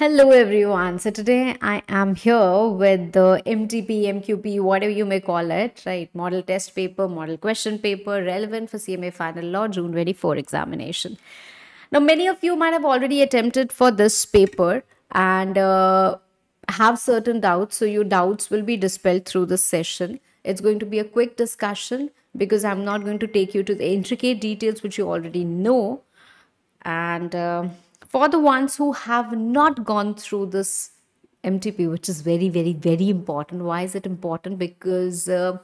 Hello everyone. So today I am here with the MTP, MQP, whatever you may call it, right? Model test paper, model question paper, relevant for CMA final law, June 24 examination. Now, many of you might have already attempted for this paper and uh, have certain doubts. So your doubts will be dispelled through this session. It's going to be a quick discussion because I'm not going to take you to the intricate details which you already know. And... Uh, for the ones who have not gone through this MTP, which is very, very, very important. Why is it important? Because uh,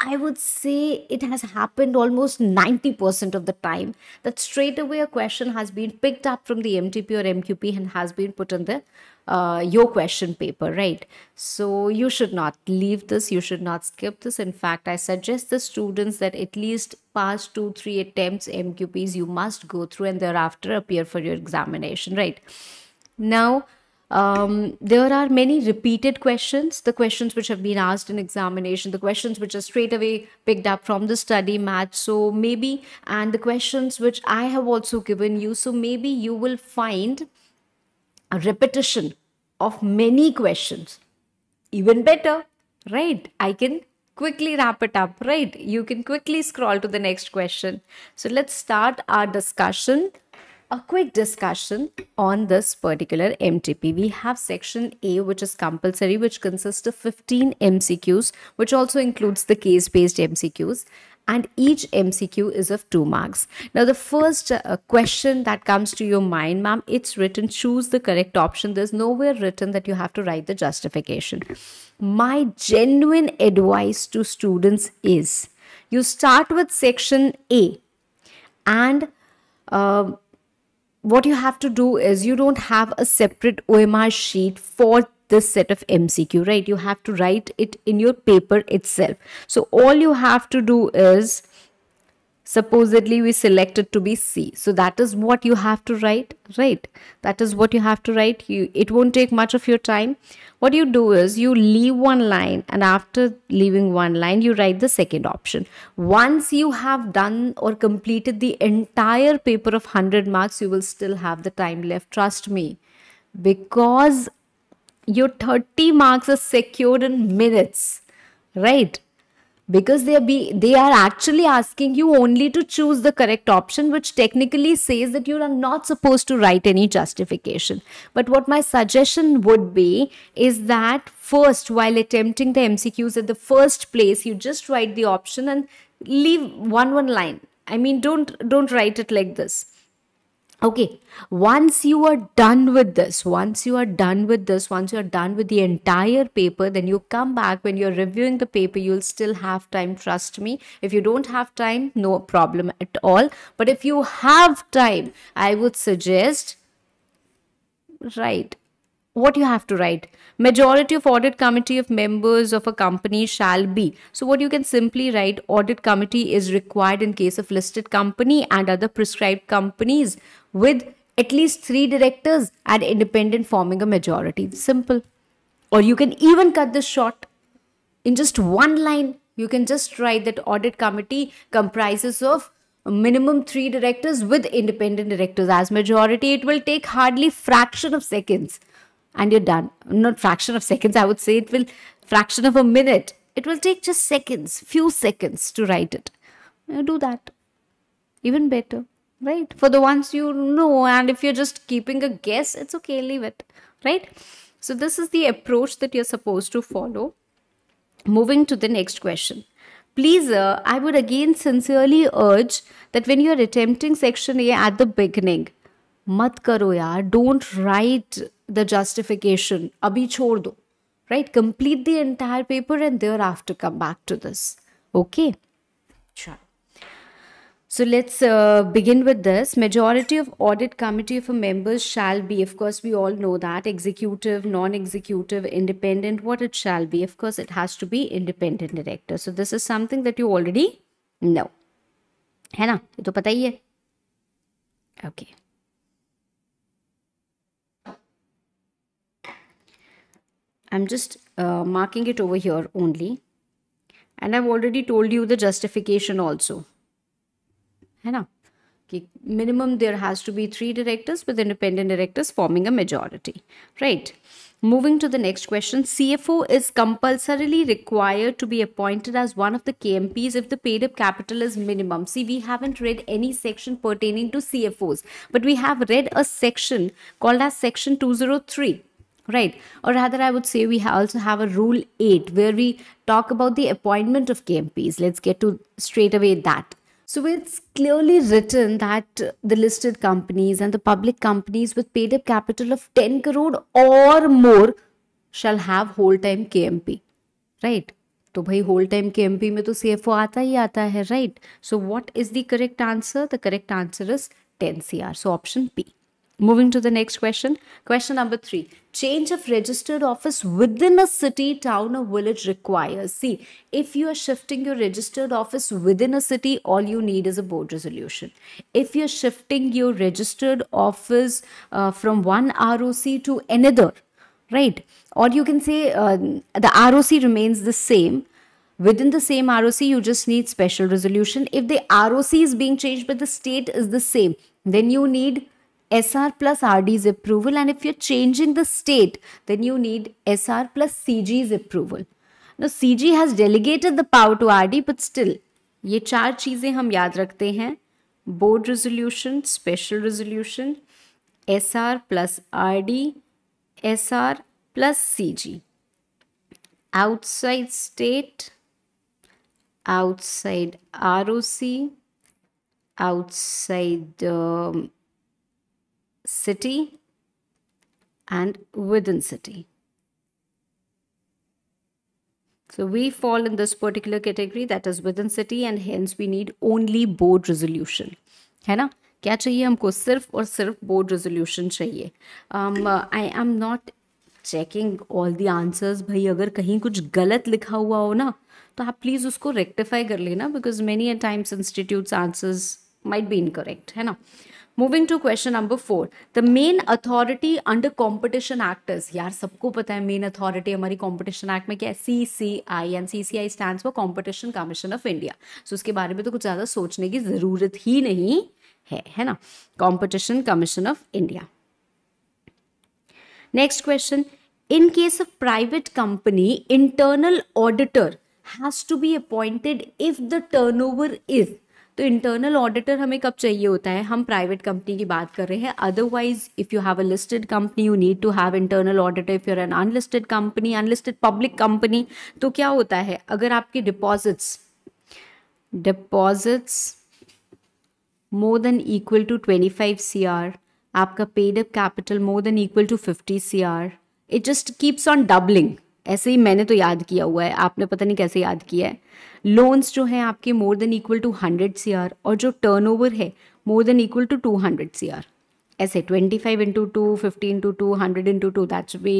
I would say it has happened almost 90% of the time that straight away a question has been picked up from the MTP or MQP and has been put on the uh, your question paper, right? So you should not leave this. You should not skip this. In fact, I suggest the students that at least past two, three attempts MQPs you must go through and thereafter appear for your examination, right? Now, um, there are many repeated questions, the questions which have been asked in examination, the questions which are straight away picked up from the study match. So maybe, and the questions which I have also given you. So maybe you will find a repetition of many questions. Even better, right? I can quickly wrap it up, right? You can quickly scroll to the next question. So let's start our discussion, a quick discussion on this particular MTP. We have section A, which is compulsory, which consists of 15 MCQs, which also includes the case-based MCQs and each MCQ is of 2 marks. Now the first uh, question that comes to your mind ma'am it's written choose the correct option there's nowhere written that you have to write the justification. My genuine advice to students is you start with section A and uh, what you have to do is you don't have a separate OMR sheet for this set of MCQ, right? You have to write it in your paper itself. So all you have to do is supposedly we select it to be C. So that is what you have to write, right? That is what you have to write. You, it won't take much of your time. What you do is you leave one line and after leaving one line, you write the second option. Once you have done or completed the entire paper of 100 marks, you will still have the time left. Trust me because your 30 marks are secured in minutes, right? Because they are, be, they are actually asking you only to choose the correct option, which technically says that you are not supposed to write any justification. But what my suggestion would be is that first, while attempting the MCQs at the first place, you just write the option and leave one one line. I mean, don't don't write it like this okay once you are done with this once you are done with this once you are done with the entire paper then you come back when you're reviewing the paper you'll still have time trust me if you don't have time no problem at all but if you have time i would suggest write what you have to write majority of audit committee of members of a company shall be so what you can simply write audit committee is required in case of listed company and other prescribed companies with at least three directors and independent forming a majority. Simple. Or you can even cut this short. In just one line, you can just write that audit committee comprises of minimum three directors with independent directors as majority. It will take hardly fraction of seconds and you're done. Not fraction of seconds, I would say it will fraction of a minute. It will take just seconds, few seconds to write it. You do that. Even better right? For the ones you know, and if you're just keeping a guess, it's okay, leave it, right? So, this is the approach that you're supposed to follow. Moving to the next question. Please, uh, I would again sincerely urge that when you're attempting section A at the beginning, mat karo yaar, don't write the justification, abhi chhod do, right? Complete the entire paper and thereafter come back to this. Okay? Sure. So let's uh, begin with this. Majority of audit committee of members shall be, of course, we all know that executive, non-executive, independent, what it shall be. Of course, it has to be independent director. So this is something that you already know. है ना ये तो पता ही है I'm just uh, marking it over here only, and I've already told you the justification also. है ना minimum there has to be three directors with independent directors forming a majority right moving to the next question cfo is compulsorily required to be appointed as one of the kmps if the paid up capital is minimum see we haven't read any section pertaining to cfos but we have read a section called as section 203 right or rather i would say we also have a rule 8 where we talk about the appointment of kmps let's get to straight away that so it's clearly written that the listed companies and the public companies with paid up capital of 10 crore or more shall have whole time KMP, right? तो भाई whole time के MP में तो CFO आता ही आता है right so what is the correct answer the correct answer is 10 CR so option P Moving to the next question. Question number three. Change of registered office within a city, town or village requires. See, if you are shifting your registered office within a city, all you need is a board resolution. If you're shifting your registered office uh, from one ROC to another, right? Or you can say uh, the ROC remains the same, within the same ROC, you just need special resolution. If the ROC is being changed but the state is the same, then you need SR plus RD's approval and if you're changing the state then you need SR plus CG's approval. Now CG has delegated the power to RD but still ये चार चीज़ें हम याद रखते हैं board resolution special resolution S R plus R D S R plus C G outside state, outside ROC, outside um, city and within city. So we fall in this particular category that is within city and hence we need only board resolution. Hai na? Kya chahiye humko? Sirf or sirf board resolution chahiye. Um, I am not checking all the answers. Bhai, agar kahin kuch galat likha hua ho na, to aap please usko rectify kar lena because many a times institute's answers might be incorrect. Hai na? Moving to question number four the main authority under competition act is यार सबको पता है main authority हमारी competition act में क्या है C C I and C C I stand for competition commission of India so उसके बारे में तो कुछ ज़्यादा सोचने की ज़रूरत ही नहीं है है ना competition commission of India next question in case of private company internal auditor has to be appointed if the turnover is तो इंटरनल ऑडिटर हमें कब चाहिए होता है हम प्राइवेट कंपनी की बात कर रहे हैं otherwise if you have a listed company you need to have internal auditor if you're an unlisted company unlisted public company तो क्या होता है अगर आपके deposits deposits more than equal to twenty five C R आपका paid up capital more than equal to fifty C R it just keeps on doubling ऐसे ही मैंने तो याद किया हुआ है आपने पता नहीं कैसे याद किया है लोन्स जो हैं आपके more than equal to hundred C R और जो टर्न है more than equal to two hundred C R ऐसे twenty five into two fifty into two hundred into two that's be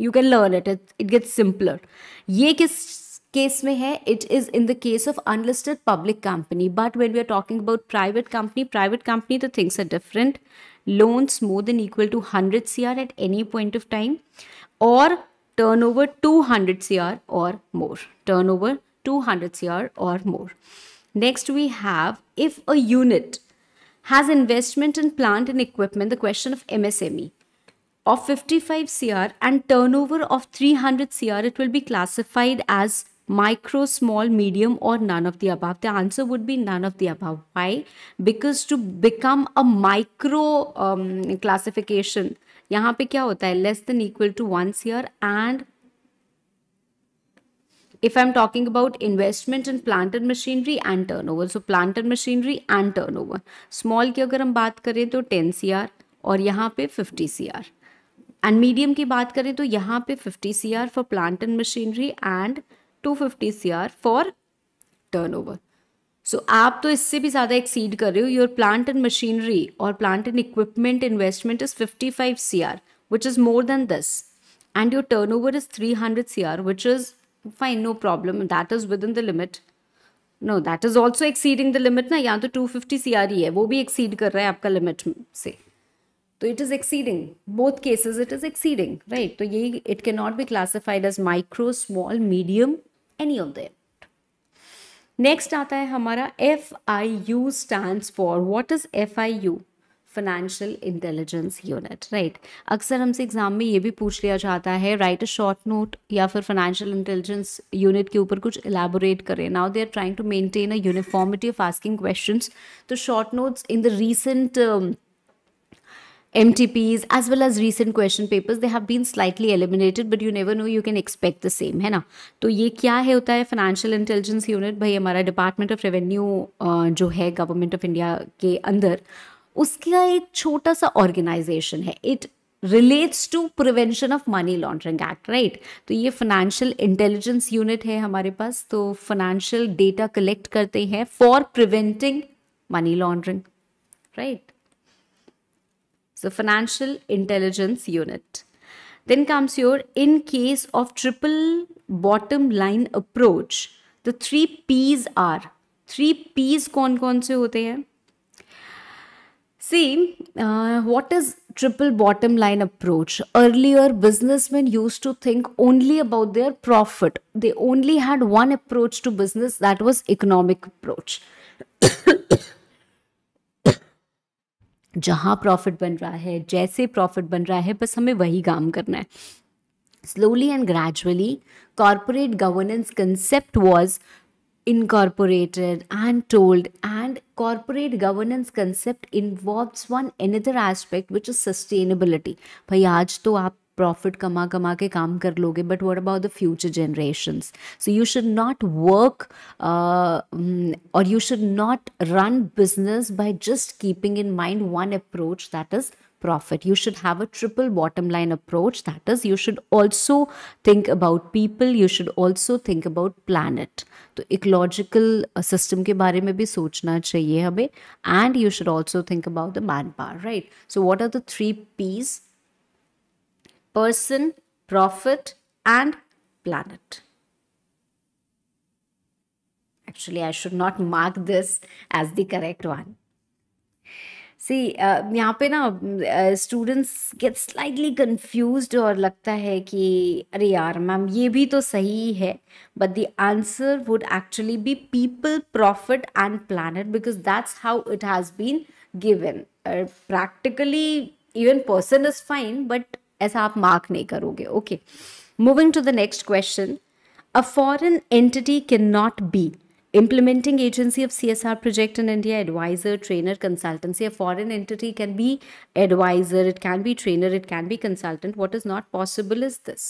you can learn it it it gets simpler ये किस case में है it is in the case of unlisted public company but when we are talking about private company private company तो things are different more than equal to hundred C R at any point of time और turnover 200 cr or more turnover 200 cr or more next we have if a unit has investment in plant and equipment the question of msme of 55 cr and turnover of 300 cr it will be classified as micro small medium or none of the above the answer would be none of the above why because to become a micro um, classification यहां पे क्या होता है less than equal to once year and if I am talking about investment in plant and machinery and turn so planted machinery and turnover small की अगर हम बात करें तो टेन सी आर और यहाँ पे fifty C R and medium की बात करें तो यहाँ पे fifty C R for plant machinery and two fifty C R for turnover so so, आप तो इससे भी ज़्यादा एक्सीड कर रहे हो योर प्लांट एंड मशीनरी और plant and equipment investment is fifty five C R which is more than this and your turnover is three hundred C R which is fine no problem that is within the limit no that is also exceeding the limit ना यहाँ तो two fifty C R ही है वो भी exceed कर रहा है आपका लिमिट से तो it is exceeding both cases it is exceeding right तो ये it can not be classified as micro small medium any of them next आता है हमारा F I U stand for what is F I U financial intelligence unit right अक्सर हमसे exam में ये भी पूछ लिया जाता है राइट अ शॉर्ट नोट या फिर फाइनेंशियल इंटेलिजेंस यूनिट के ऊपर कुछ इलेबोरेट करें now they are trying to maintain a uniformity of asking questions तो short notes in the recent MTPs as well as recent question papers they have been slightly eliminated but you never know you can expect the same है ना तो ये क्या है होता है financial intelligence unit भाई हमारा डिपार्टमेंट ऑफ रेवेन्यू जो है गवर्नमेंट ऑफ इंडिया के अंदर उसका एक छोटा सा ऑर्गेनाइजेशन है it relates to prevention of money laundering act right तो ये फाइनेंशियल इंटेलिजेंस यूनिट है हमारे पास तो फाइनेंशियल डेटा कलेक्ट करते हैं for preventing money laundering right so financial intelligence unit then comes your in case of triple bottom line approach the three p's are three p's कौन कौन से होते हैं See, uh, what is triple bottom line approach? Earlier, businessmen used to think only about their profit. They only had one approach to business, that was economic approach. जहाँ profit बन रहा है जैसे प्रॉफिट बन रहा है बस हमें वही काम करना है slowly and gradually corporate governance concept was incorporated and told and corporate governance concept involve one another aspect which is sustainability भाई आज तो आप Profit कमा कमा के काम कर लोगे but what about the future generations? So you should not work uh, mm, or you should not run business by just keeping in mind one approach that is profit you should have a triple bottom line approach that is you should also think about people you should also think about planet to ecological uh, system ke bare mein bhi sochna chahiye and you should also think about the manpower right so what are the three p's person, prophet and planet. Actually, I should not mark this as the correct one. See, uh, uh students get slightly confused or lagta hai ki, yaar, ye bhi to sahi hai. But the answer would actually be people, profit and planet because that's how it has been given. Uh, practically, even person is fine, but ऐसा आप mark नहीं करोगे okay moving to the next question a foreign entity can not be implementing agency of C S R project in India adviser trainer consultancy a foreign entity can be adviser it can be trainer it can be consultant what is not possible is this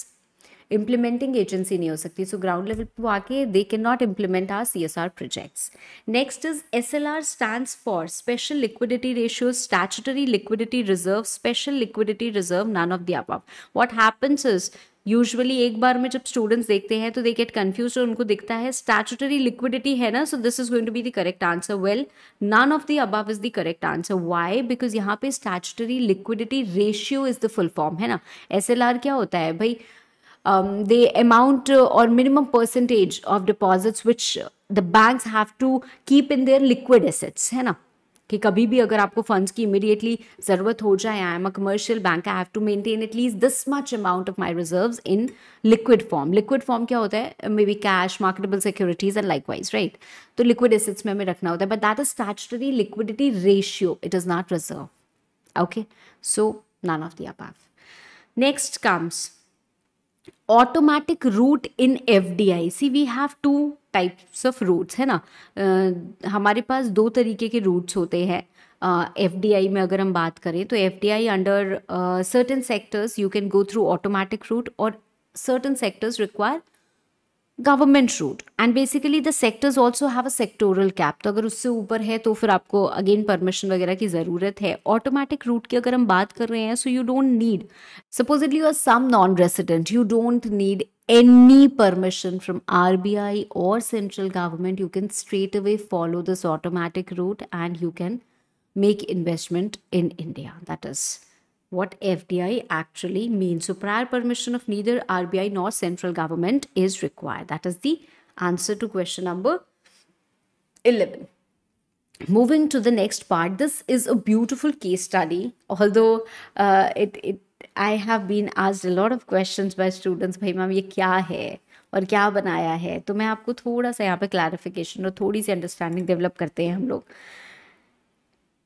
implementing agency नहीं हो सकती so ground level पर आके they can not implement our C S R projects next is S L R stand for special liquidity ratio statutory liquidity reserve special liquidity reserve none of the above what happens is usually एक बार में जब students देखते हैं तो they get confuse और उनको दिखता है स्टैचुटरी लिक्विडिटी है ना so this is going to be the correct answer well none of the above is the correct answer why because यहाँ पे statutory liquidity ratio is the full form है ना एस एल आर क्या होता है भाई um, the amount or minimum percentage of deposits which the banks have to keep in their liquid assets है ना कि कभी भी अगर आपको फंड्स की इमीडिएटली ज़रूरत हो जाए I am a commercial bank I have to maintain at least this much amount of my reserve in liquid form liquid form क्या होता है may be cash marketable securities and likewise right तो liquid assets में हमें रखना होता है but that is statutory liquidity ratio it is not reserve okay so none of the above next comes route in F D I we we have two types of routes है ना uh, हमारे पास दो तरीके के roots होते हैं F D आई में अगर हम बात करें तो F D I under certain sectors you can go through automatic route और certain sectors require government route and basically the sectors also have a sectoral cap तो अगर उससे ऊपर है तो फिर आपको अगेन परमिशन वगैरह की जरूरत है ऑटोमेटिक रूट की अगर हम बात कर रहे हैं so you don't need supposedly you are some non resident you don't need any permission from R B I और central government you can straight away follow this automatic route and you can make investment in India that is what FDI actually means. So prior permission of neither RBI nor central government is required. That is the answer to question number 11. Moving to the next part, this is a beautiful case study. Although uh, it, it, I have been asked a lot of questions by students, bhai ma'am, ye kya hai? और क्या बनाया है तो मैं आपको थोड़ा सा यहाँ पे क्लैरिफिकेशन और थोड़ी सी अंडरस्टैंडिंग डेवलप करते हैं हम लोग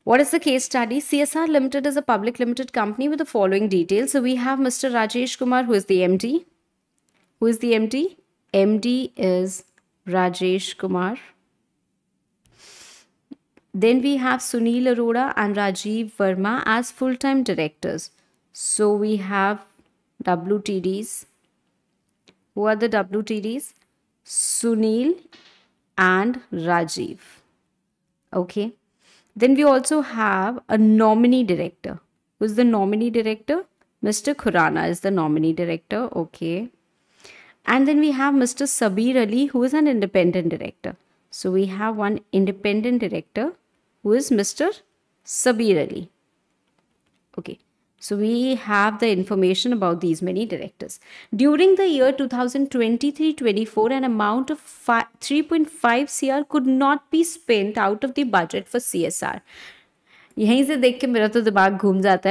What is the case study? CSR Limited is a public limited company with the following details. So we have Mr. Rajesh Kumar, who is the MD. Who is the MD? MD is Rajesh Kumar. Then we have Sunil Arora and Rajiv Verma as full-time directors. So we have WTDs. Who are the WTDs? Sunil and Rajiv. Okay. Then we also have a nominee director. Who's the nominee director? Mr. Khurana is the nominee director. Okay. And then we have Mr. Sabir Ali, who is an independent director. So we have one independent director who is Mr. Sabir Ali. Okay. So we have the information about these many directors. During the year 2023-24, an amount of 3.5 CR could not be spent out of the budget for CSR. यहीं से देख के मेरा तो दिमाग घूम जाता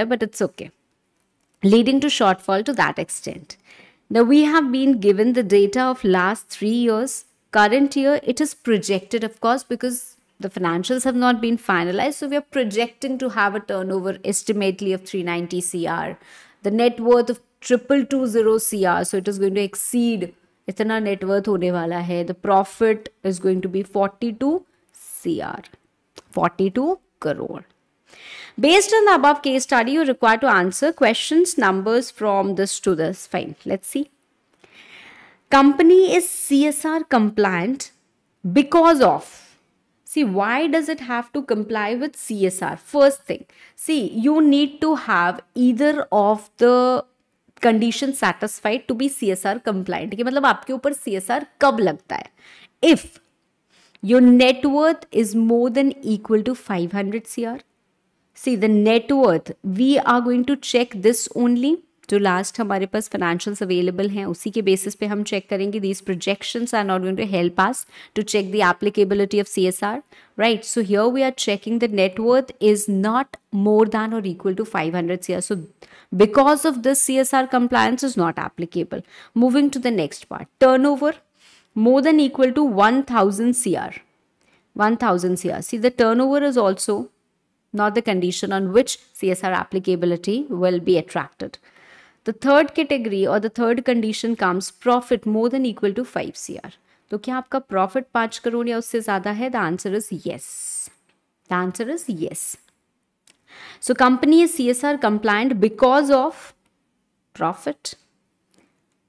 है Now we have been given the data of last three years. Current year, it is projected, of course, because the financials have not been finalized. So we are projecting to have a turnover estimately of 390 CR. The net worth of triple two zero CR. So it is going to exceed इतना net worth होने वाला है. The profit is going to be 42 CR. 42 crore. Based on the above case study, you are required to answer questions, numbers from this to this. Fine, let's see. Company is CSR compliant because of See, why does it have to comply with CSR? First thing, see, you need to have either of the condition satisfied to be C S R compliant ये मतलब आपके ऊपर सी S are कब लगता है if your net worth is more than equal to five hundred C R see the net worth we are going to check this only जो last हमारे पास financials available हैं उसी के बेसिस पे हम चेक करेंगे these projections are not going to help us to check the applicability of CSR right so here we are checking the net worth is not more than और equal to 500 hundred C so because of this C S R compliance is not applicable moving to the next part turnover more than equal to one thousand C R one thousand C R see the turnover is also not the condition on which C S R applicability will be attracted The third category or the third condition comes profit more than equal to 5 CR. So, क्या आपका profit पाँच करोड़ या उससे ज़्यादा है The answer is yes. The answer is yes. So, company is CSR compliant because of profit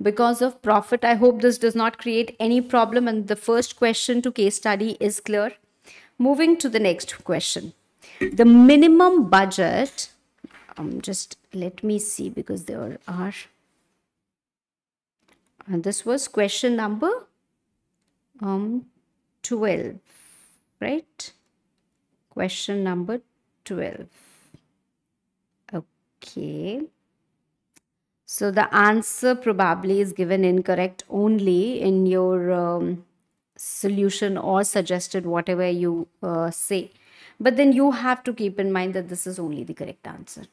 because of profit i hope this does not create any problem and the first question to case study is clear moving to the next question the minimum budget um, just let me see because there are and uh, this was question number um 12 right question number 12 okay so the answer probably is given incorrect only in your um, solution or suggested whatever you uh, say but then you have to keep in mind that this is only the correct answer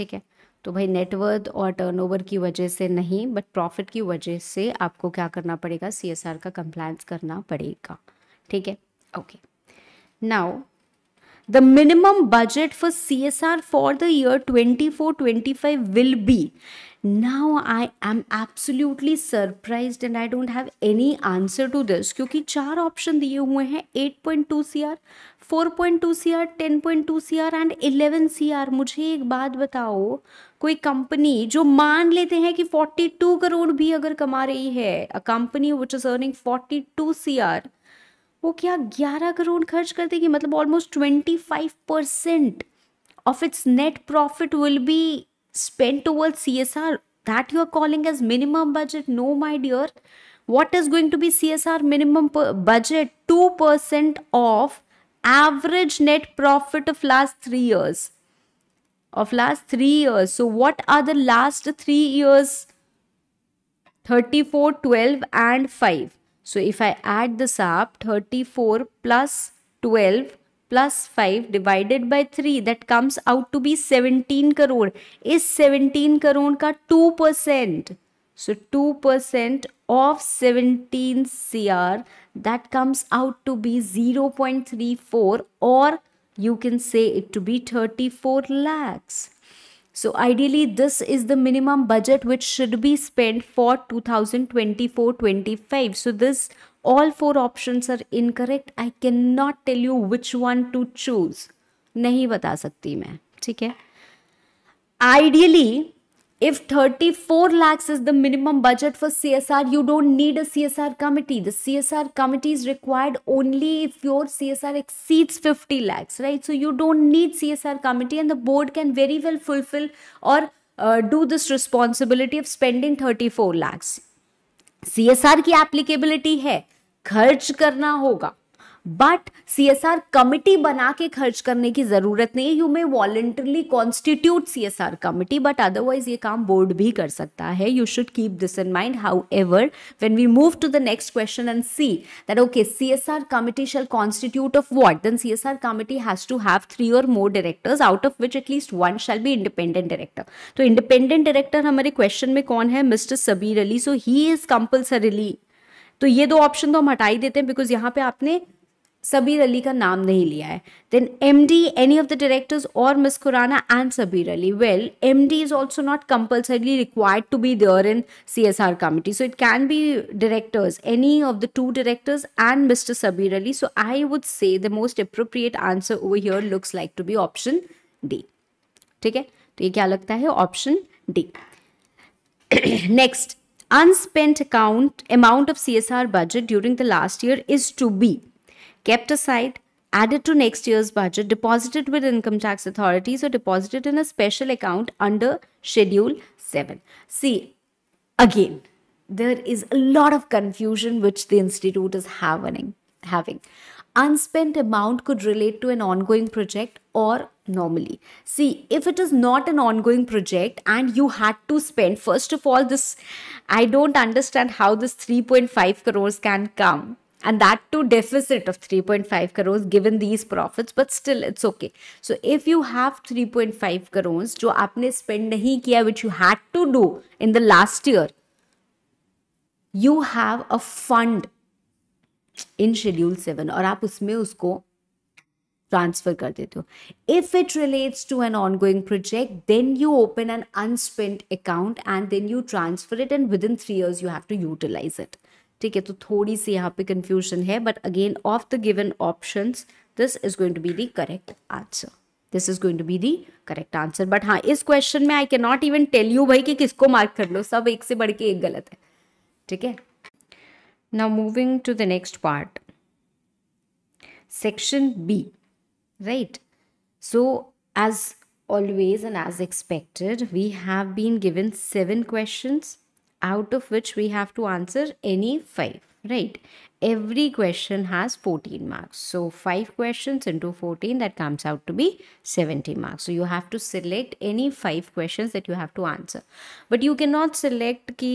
ठीक है तो भाई net worth और turnover की वजह से नहीं but profit की वजह से आपको क्या करना पड़ेगा सी का कंप्लायंस करना पड़ेगा ठीक है okay now the minimum budget for C S R for the year twenty four twenty five will be now I am absolutely surprise and I don't have any answer to this क्योंकि चार option दिए हुए हैं eight point two C R four point two C R ten point two C R and eleven C R मुझे एक बात बताओ कोई कंपनी जो मान लेते हैं कि फोर्टी टू करोड़ भी अगर कमा रही है a company which is earning forty two C are वो क्या ग्यारह करोड़ खर्च कर देगी मतलब almost twenty five percent of its net profit will be spent towards CSR that you are calling as minimum budget. No, my dear. What is going to be CSR minimum budget? 2% of average net profit of last three years. Of last three years. So, what are the last three years? 34, 12, and 5. So, if I add this up, 34 plus 12 plus 5 divided by 3 that comes out to be 17 crore. Is 17 crore ka 2%? So 2% of 17 CR that comes out to be 0.34 or you can say it to be 34 lakhs. So ideally this is the minimum budget which should be spent for 2024-25. So this all four options are incorrect i cannot tell you which one to choose nahi bata sakti main theek hai ideally if 34 lakhs is the minimum budget for CSR, you don't need a CSR committee. The CSR committee is required only if your CSR exceeds 50 lakhs, right? So you don't need CSR committee and the board can very well fulfill or uh, do this responsibility of spending 34 lakhs. CSR की applicability है खर्च करना होगा but C S R committee बना के खर्च करने की जरूरत नहीं है you may voluntarily constitute C S R committee but otherwise ये काम बोर्ड भी कर सकता है you should keep this in mind however when we move to the next question and see that okay C S R committee shall constitute of what then C S R committee has to have three और more directors out of which at least one shall be independent director तो independent director हमारे question में कौन है Mr Sabir Ali so he is compulsorily तो ये दो option तो हम हटाई देते हैं बिकॉज यहाँ पे आपने सबीर अली का नाम नहीं लिया है then M D any of the directors और Miss Khurana and Sabir Ali well M D is also not compulsorily required to be there in C S R committee so it can be directors any of the two directors and Mr Sabir Ali so I would say the most appropriate answer over here looks like to be option D ठीक है तो ये क्या लगता है option D next account amount of C S R budget during the last year is to be kept aside, added to next year's budget, deposited with income tax authorities, or deposited in a special account under Schedule 7. See, again, there is a lot of confusion which the institute is having. having. Unspent amount could relate to an ongoing project or normally. See, if it is not an ongoing project and you had to spend, first of all, this, I don't understand how this 3.5 crores can come and that too deficit of 3.5 crores given these profits but still it's okay so if you have 3.5 crores jo aapne spend nahi kiya which you had to do in the last year you have a fund in schedule 7 aur aap usme transfer kar if it relates to an ongoing project then you open an unspent account and then you transfer it and within 3 years you have to utilize it ठीक है तो थोड़ी सी यहाँ पे confusion है but again of the given option this is going to be the correct answer this is going to be the correct answer but हाँ इस question में I can not even tell you भाई कि किसको mark कर लो सब एक से बढ़ के एक गलत है ठीक है now moving to the next part section B right so as always and as expected we have been given seven question out of which we have to answer any 5 right every question has 14 marks so 5 questions into 14 that comes out to be 70 marks so you have to select any 5 questions that you have to answer but you cannot select ki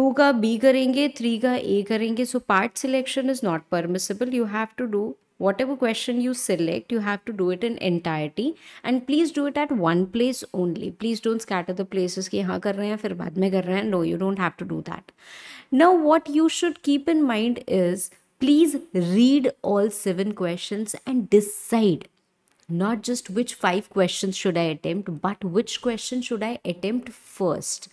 2 ka b karenge 3 ka a karenge so part selection is not permissible you have to do whatever question you select you have to do it in entirety and please do it at one place only please don't scatter the places ki yahan kar rahe hain fir baad mein kar rahe hain no you don't have to do that now what you should keep in mind is please read all seven questions and decide not just which five questions should i attempt but which question should i attempt first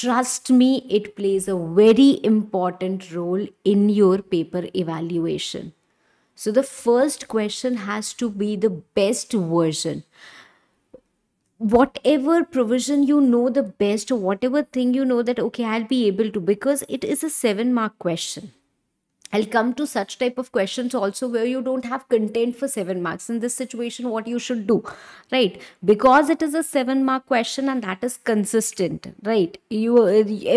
trust me it plays a very important role in your paper evaluation so the first question has to be the best version. Whatever provision you know the best, or whatever thing you know that, okay, I'll be able to, because it is a seven mark question. I'll come to such type of questions also where you don't have content for 7 marks. In this situation, what you should do, right? Because it is a 7 mark question and that is consistent, right? You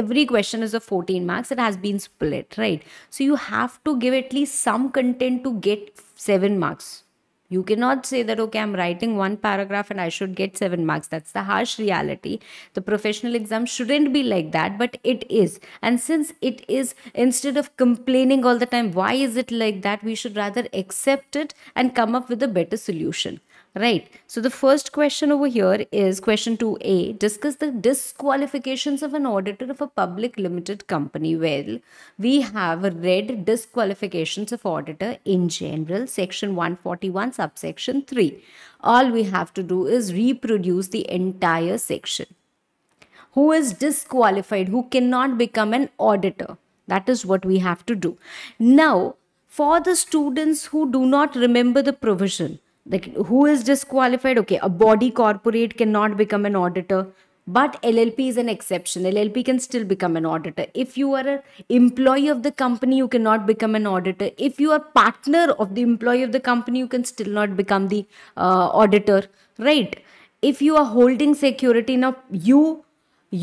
Every question is a 14 marks. It has been split, right? So you have to give at least some content to get 7 marks, you cannot say that, okay, I'm writing one paragraph and I should get seven marks. That's the harsh reality. The professional exam shouldn't be like that, but it is. And since it is, instead of complaining all the time, why is it like that, we should rather accept it and come up with a better solution. Right. So the first question over here is question 2A. Discuss the disqualifications of an auditor of a public limited company. Well, we have read disqualifications of auditor in general, section 141, subsection 3. All we have to do is reproduce the entire section. Who is disqualified? Who cannot become an auditor? That is what we have to do. Now, for the students who do not remember the provision, like who is disqualified okay a body corporate cannot become an auditor but llp is an exception llp can still become an auditor if you are an employee of the company you cannot become an auditor if you are partner of the employee of the company you can still not become the uh, auditor right if you are holding security now you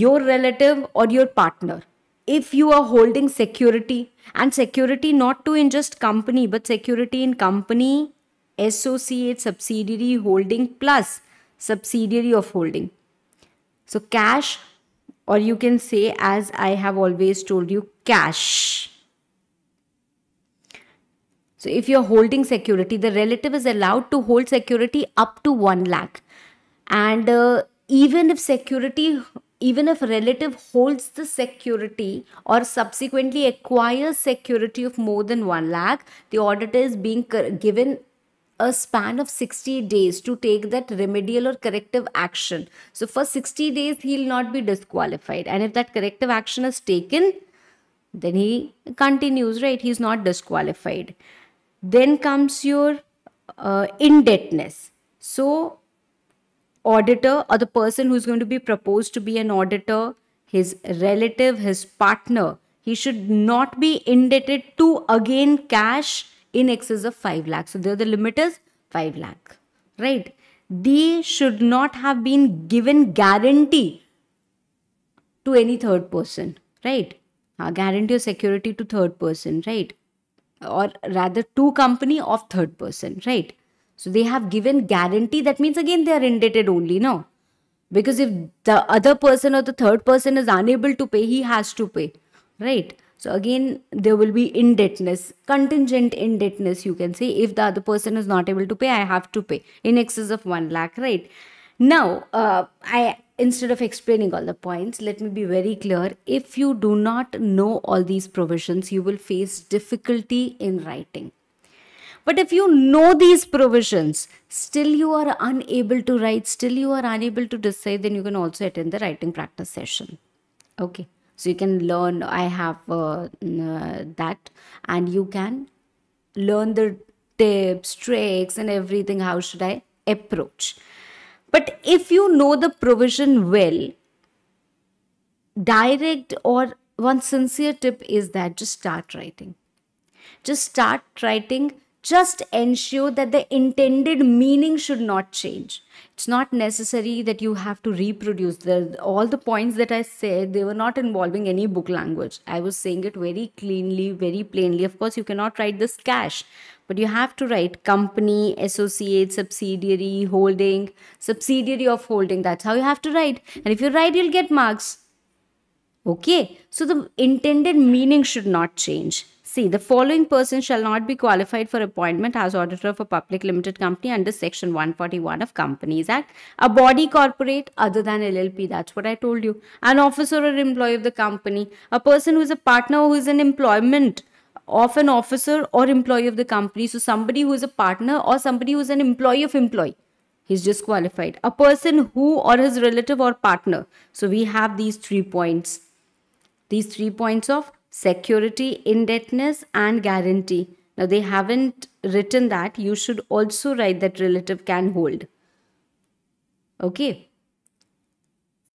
your relative or your partner if you are holding security and security not to in just company but security in company associate subsidiary holding plus subsidiary of holding. So cash or you can say as I have always told you cash. So if you're holding security, the relative is allowed to hold security up to 1 lakh. And uh, even if security, even if relative holds the security or subsequently acquires security of more than 1 lakh, the auditor is being given a span of 60 days to take that remedial or corrective action. So, for 60 days, he'll not be disqualified. And if that corrective action is taken, then he continues, right? He's not disqualified. Then comes your uh, indebtedness. So, auditor or the person who's going to be proposed to be an auditor, his relative, his partner, he should not be indebted to again cash in excess of 5 lakh. So there the limit is 5 lakh, right? They should not have been given guarantee to any third person, right? guarantee or security to third person, right? Or rather to company of third person, right? So they have given guarantee. That means again they are indebted only, no? Because if the other person or the third person is unable to pay, he has to pay, right? So again, there will be indebtedness, contingent indebtedness, you can say, if the other person is not able to pay, I have to pay in excess of 1 lakh, right? Now, uh, I instead of explaining all the points, let me be very clear. If you do not know all these provisions, you will face difficulty in writing. But if you know these provisions, still you are unable to write, still you are unable to decide, then you can also attend the writing practice session. Okay so you can learn i have uh, uh, that and you can learn the tips tricks and everything how should i approach but if you know the provision well direct or one sincere tip is that just start writing just start writing just ensure that the intended meaning should not change it's not necessary that you have to reproduce the, all the points that i said they were not involving any book language i was saying it very cleanly very plainly of course you cannot write this cash but you have to write company associate subsidiary holding subsidiary of holding that's how you have to write and if you write you'll get marks okay so the intended meaning should not change See, the following person shall not be qualified for appointment as auditor of a public limited company under section 141 of Companies Act. A body corporate other than LLP, that's what I told you. An officer or employee of the company. A person who is a partner who is in employment of an officer or employee of the company. So somebody who is a partner or somebody who is an employee of employee. He's disqualified. A person who or his relative or partner. So we have these three points. These three points of security, indebtedness, and guarantee. Now, they haven't written that. You should also write that relative can hold. Okay.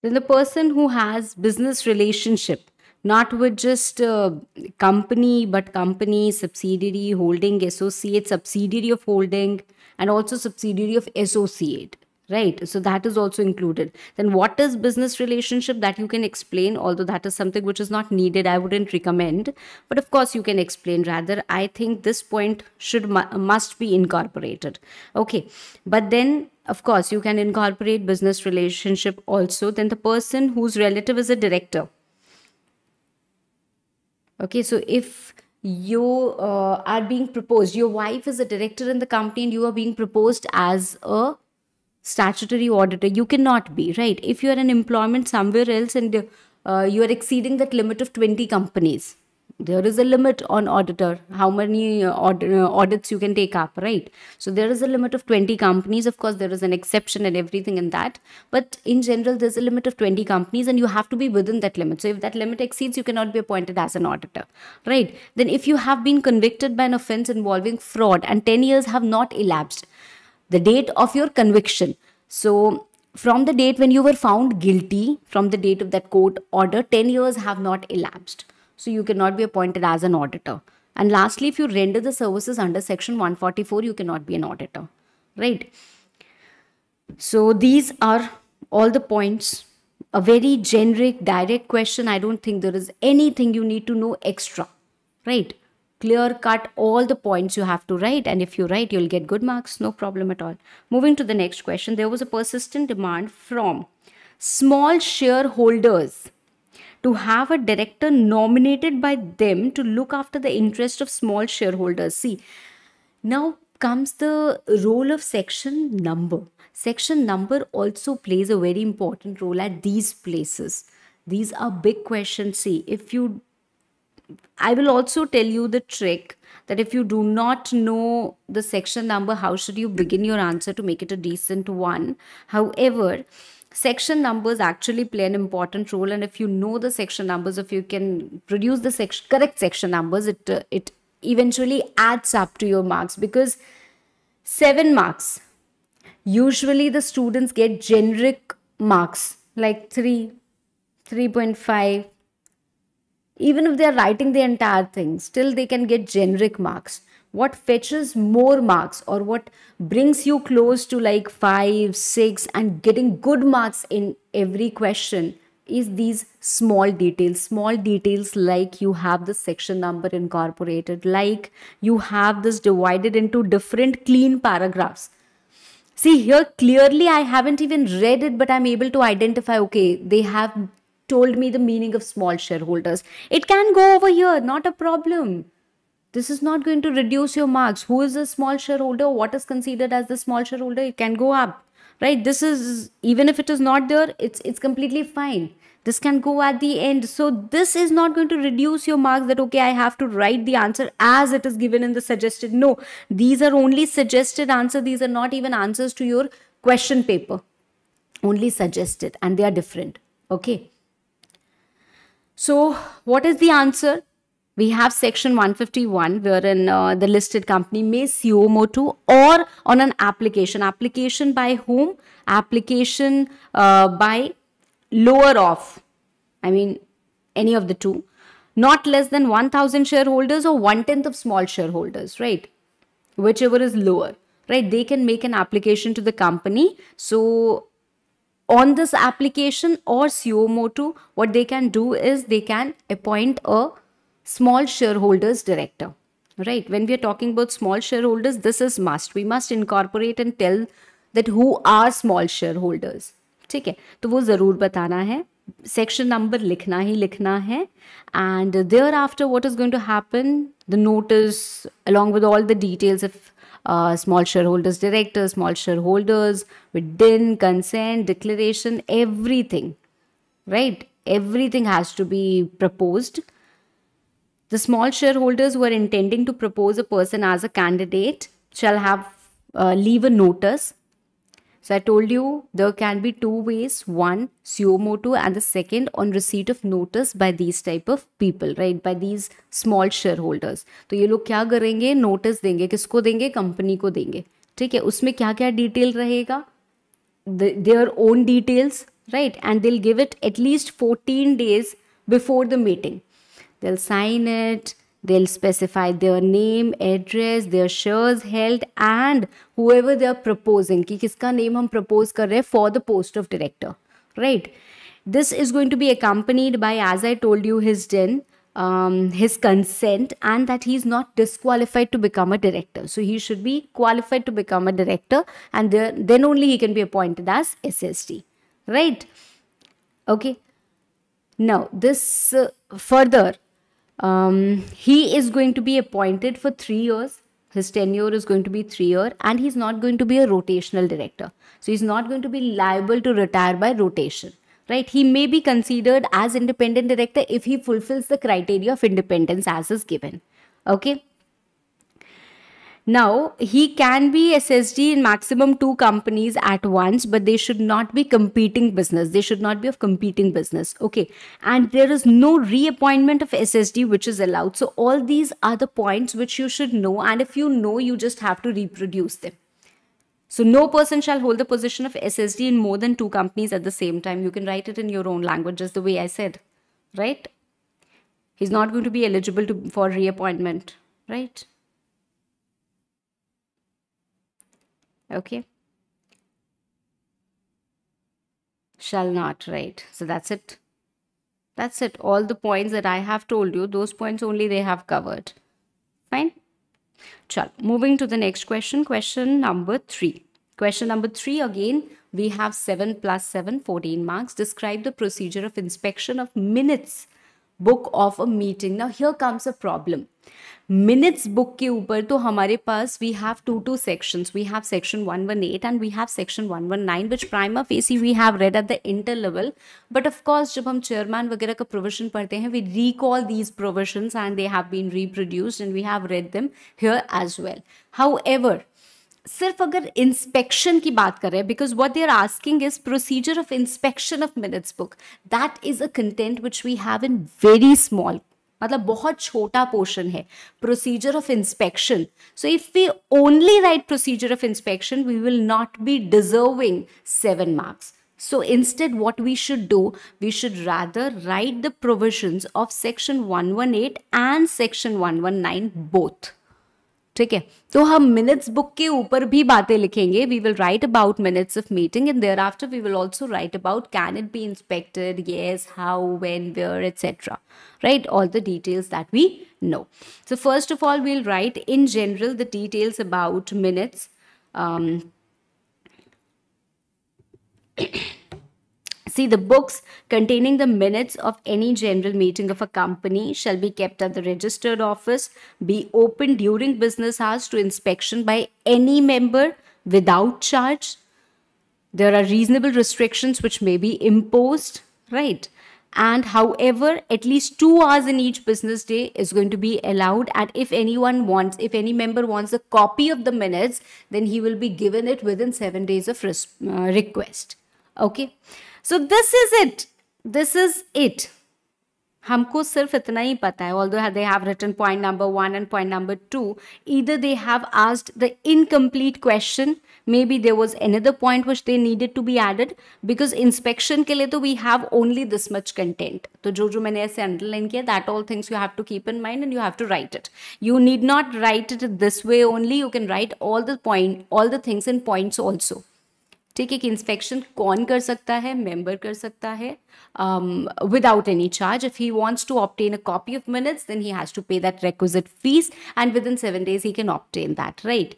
Then the person who has business relationship, not with just uh, company, but company, subsidiary, holding, associate, subsidiary of holding, and also subsidiary of associate right so that is also included then what is business relationship that you can explain although that is something which is not needed i wouldn't recommend but of course you can explain rather i think this point should must be incorporated okay but then of course you can incorporate business relationship also then the person whose relative is a director okay so if you uh, are being proposed your wife is a director in the company and you are being proposed as a statutory auditor you cannot be right if you are in employment somewhere else and uh, you are exceeding that limit of 20 companies there is a limit on auditor how many uh, aud uh, audits you can take up right so there is a limit of 20 companies of course there is an exception and everything in that but in general there's a limit of 20 companies and you have to be within that limit so if that limit exceeds you cannot be appointed as an auditor right then if you have been convicted by an offense involving fraud and 10 years have not elapsed the date of your conviction. So, from the date when you were found guilty, from the date of that court order, 10 years have not elapsed. So, you cannot be appointed as an auditor. And lastly, if you render the services under Section 144, you cannot be an auditor. Right? So, these are all the points. A very generic, direct question. I don't think there is anything you need to know extra. Right? clear cut all the points you have to write and if you write you'll get good marks no problem at all moving to the next question there was a persistent demand from small shareholders to have a director nominated by them to look after the interest of small shareholders see now comes the role of section number section number also plays a very important role at these places these are big questions see if you I will also tell you the trick that if you do not know the section number, how should you begin your answer to make it a decent one? However, section numbers actually play an important role and if you know the section numbers, if you can produce the correct section numbers, it, uh, it eventually adds up to your marks because 7 marks, usually the students get generic marks like 3, 3.5, even if they are writing the entire thing, still they can get generic marks. What fetches more marks or what brings you close to like 5, 6 and getting good marks in every question is these small details small details like you have the section number incorporated like you have this divided into different clean paragraphs see here clearly i haven't even read it but i'm able to identify okay they have told me the meaning of small shareholders. It can go over here, not a problem. This is not going to reduce your marks. Who is a small shareholder? What is considered as the small shareholder? It can go up, right? This is, even if it is not there, it's, it's completely fine. This can go at the end. So this is not going to reduce your marks that, okay, I have to write the answer as it is given in the suggested. No, these are only suggested answer. These are not even answers to your question paper. Only suggested and they are different. Okay. So, what is the answer? We have section 151 wherein uh, the listed company may como to or on an application. Application by whom? Application uh, by lower of, I mean any of the two, not less than 1000 shareholders or one tenth of small shareholders, right? Whichever is lower, right? They can make an application to the company. So on this application or co 2 what they can do is they can appoint a small shareholders director. Right. When we are talking about small shareholders, this is must. We must incorporate and tell that who are small shareholders. ठीक है तो वो ज़रूर बताना है section number लिखना ही लिखना है and thereafter what is going to happen the notice along with all the details if uh, small shareholders directors, small shareholders with DIN, consent, declaration, everything, right? Everything has to be proposed. The small shareholders who are intending to propose a person as a candidate shall have uh, leave a notice so I told you there can be two ways. One, co-moto and the second on receipt of notice by these type of people, right? By these small shareholders. So ये लोग क्या करेंगे notice देंगे किसको देंगे company. को देंगे ठीक है उसमें क्या क्या डिटेल रहेगा there on details right and they'll give it at least fourteen days before the meeting they'll sign it They'll specify their name, address, their shares held and whoever they are proposing. कि किसका name हम propose कर for the post of director. Right. This is going to be accompanied by, as I told you, his den, um, his consent and that he is not disqualified to become a director. So he should be qualified to become a director and there, then only he can be appointed as SST. Right? Okay. Now, this uh, further um, he is going to be appointed for three years. His tenure is going to be three year, and he's not going to be a rotational director. So he's not going to be liable to retire by rotation. Right? He may be considered as independent director if he fulfills the criteria of independence as is given. Okay. Now, he can be SSD in maximum two companies at once, but they should not be competing business. They should not be of competing business. Okay. And there is no reappointment of SSD which is allowed. So, all these are the points which you should know. And if you know, you just have to reproduce them. So, no person shall hold the position of SSD in more than two companies at the same time. You can write it in your own language, just the way I said, right? He's not going to be eligible to, for reappointment, right? okay shall not right so that's it that's it all the points that i have told you those points only they have covered fine chal moving to the next question question number 3 question number 3 again we have 7 plus 7 14 marks describe the procedure of inspection of minutes book of a meeting now here comes a problem minutes book के ऊपर तो हमारे पास we have to two sections we have section one one eight and we have section 119 which prima facie we have read at the inter level but of course जब हम chairman वगैरह का provision पढ़ते हैं we recall these provisions and they have been reproduced and we have read them here as well however सिर्फ अगर inspection की बात करें because what they are asking is procedure of inspection of minutes book that is a content which we have in very small मतलब बहुत छोटा portion है procedure of inspection so if we only write procedure of inspection we will not be deserving seven marks so instead what we should do we should rather write the provisions of section one one eight and section one one nine both ठीक है तो हम minutes book के ऊपर भी बातें लिखेंगे we will write about minutes of meeting and thereafter we will also write about can it be inspected yes how when where etcetera right all the details that we know so first of all we'll write in general the details about minutes See, the books containing the minutes of any general meeting of a company shall be kept at the registered office, be open during business hours to inspection by any member without charge. There are reasonable restrictions which may be imposed, right? and however at least 2 hours in each business day is going to be allowed and if anyone wants if any member wants a copy of the minutes then he will be given it within 7 days of uh, request okay so this is it this is it हमको सिर्फ इतना ही पता है although they have written point number one and point number two इधर they have asked the incomplete question maybe there was another point which they needed to be added because inspection के लिए तो we have only this much content तो जो जो मैंने ऐसे underline किया that all things you have to keep in mind and you have to write it you need not write it this way only you can write all the point all the things in points also ठीक है कि inspection कौन कर सकता है member कर सकता है without any charge if he wants to obtain a copy of minutes then he has to pay that requisite fees and within seven days he can obtain that right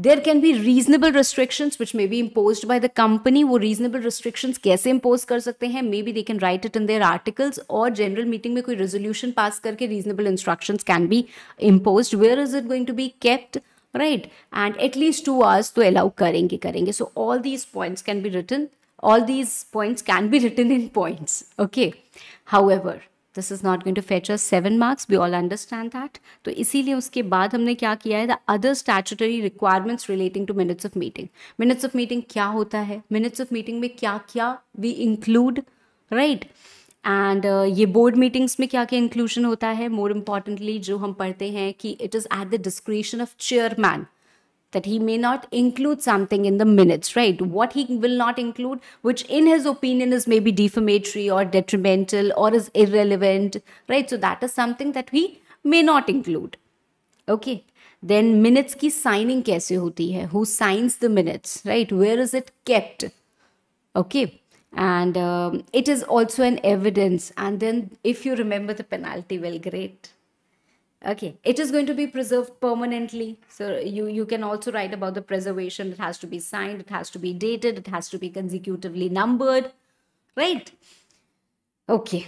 there can be reasonable restrictions which may be impose by the company वो reasonable restrictions कैसे impose कर सकते हैं may be they can write it in their articles और general meeting में कोई resolution पास करके reasonable instructions can be impose where is it going to be kept right and at least two hours तो allow करेंगे करेंगे so all these points can be written all these points can be written in points okay however this is not going to fetch us seven marks we all understand that तो इसीलिए उसके बाद हमने क्या किया है the other statutory requirements relating to minutes of meeting minutes of meeting क्या होता है मिनट्स ऑफ मीटिंग में क्या क्या we include right and uh, ये बोर्ड मीटिंग्स में क्या क्या इंक्लूशन होता है मोर इम्पॉर्टेंटली जो हम पढ़ते हैं कि it is at the description of chairman that he may not include something in the minutes right what he will not include which in his opinion is may be defamatory और detrimental और is irrelevant right so that is something that we may not include okay then minutes की signing कैसे होती है who signs the minutes right where is it kept okay and um, it is also an evidence and then if you remember the penalty well great okay it is going to be preserved permanently so you you can also write about the preservation it has to be signed it has to be dated it has to be consecutively numbered right okay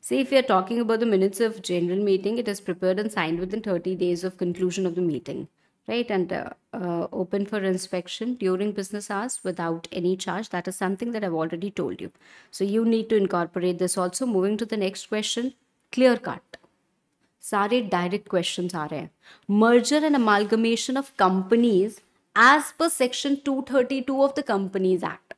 See, if we are talking about the minutes of general meeting, it is prepared and signed within 30 days of conclusion of the meeting right and uh, uh, open for inspection during business hours without any charge that is something that i've already told you so you need to incorporate this also moving to the next question clear cut Sare direct questions are Merger and amalgamation of companies as per section 232 of the companies act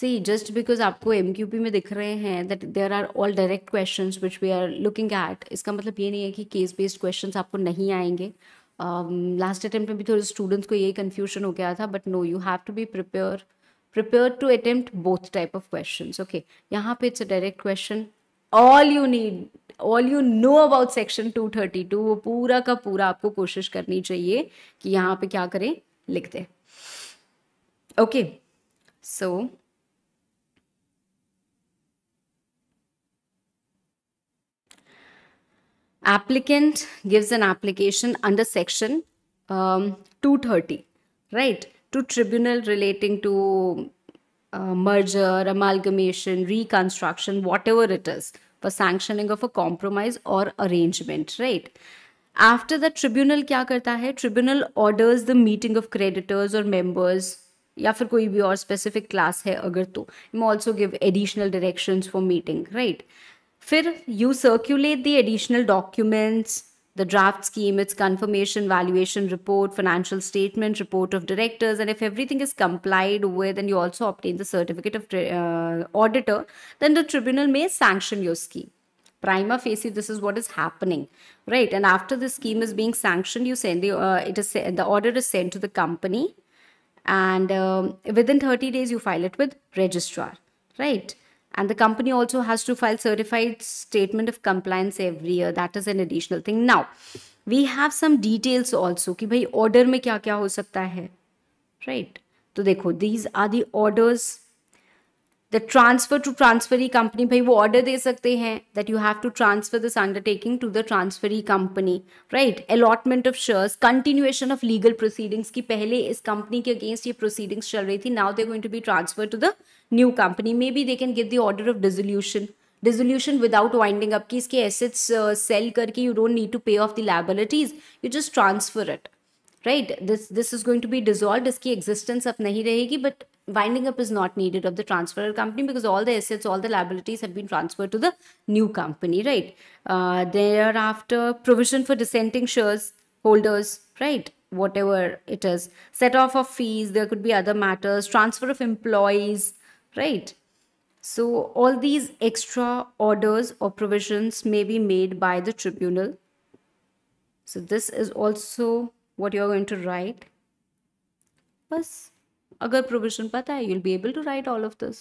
see just because आपको MQP में दिख रहे हैं that there are all direct questions which we are looking at इसका मतलब ये नहीं है कि case based questions आपको नहीं आएंगे लास्ट um, अटैम्प्ट में भी थोड़े स्टूडेंट्स को यही कन्फ्यूजन हो गया था but no you have to be prepare prepare to attempt both type of question okay यहाँ पे it's a direct question all you need all you know about section two thirty two वो पूरा का पूरा आपको कोशिश करनी चाहिए कि यहाँ पे क्या करें लिख दें okay so applicant gives an application under section um, 230 right to tribunal relating to uh, merger amalgamation reconstruction whatever it is for sanctioning of a compromise or arrangement right after the tribunal kya karta hai tribunal orders the meeting of creditors or members या फिर कोई भी और specific class है अगर तो मैं also give additional directions for meeting right फिर you circulate the additional documents, the draft scheme, its confirmation, valuation report, financial statement, report of directors, and if everything is complied with and you also obtain the certificate of uh, auditor, then the tribunal may sanction your scheme. Prima facie, this is what is happening, right? And after the scheme is being sanctioned, you send the uh, order is sent to the company, and um, within 30 days you file it with registrar, right? And the company also has to file certified statement of compliance every year. That is an additional thing. Now, we have some details also ki bhai order mein kya kya ho sakta hai right? to dekho these are the orders the transfer to transferee company भाई वो order दे सकते हैं that you have to transfer this undertaking to the transferee company right allotment of shares continuation of legal proceedings की पहले इस company के against ये प्रोसीडिंग्स चल रही थी now they going to be transfer to the new company may be they can give the order of dissolution dissolution without winding up की इसके एसेट्स सेल uh, करके you don't need to pay off the liabilities you just transfer it right this this is going to be dissolve इसकी existence अब नहीं रहेगी but winding up is not needed of the transfer company because all the assets, all the liabilities have been transferred to the new company, right? Uh, thereafter, provision for dissenting shares holders, right? Whatever it is, set off of fees, there could be other matters, transfer of employees, right? So, all these extra orders or provisions may be made by the tribunal. So, this is also what you're going to write. Plus. अगर provision पता है you will be able to write all of this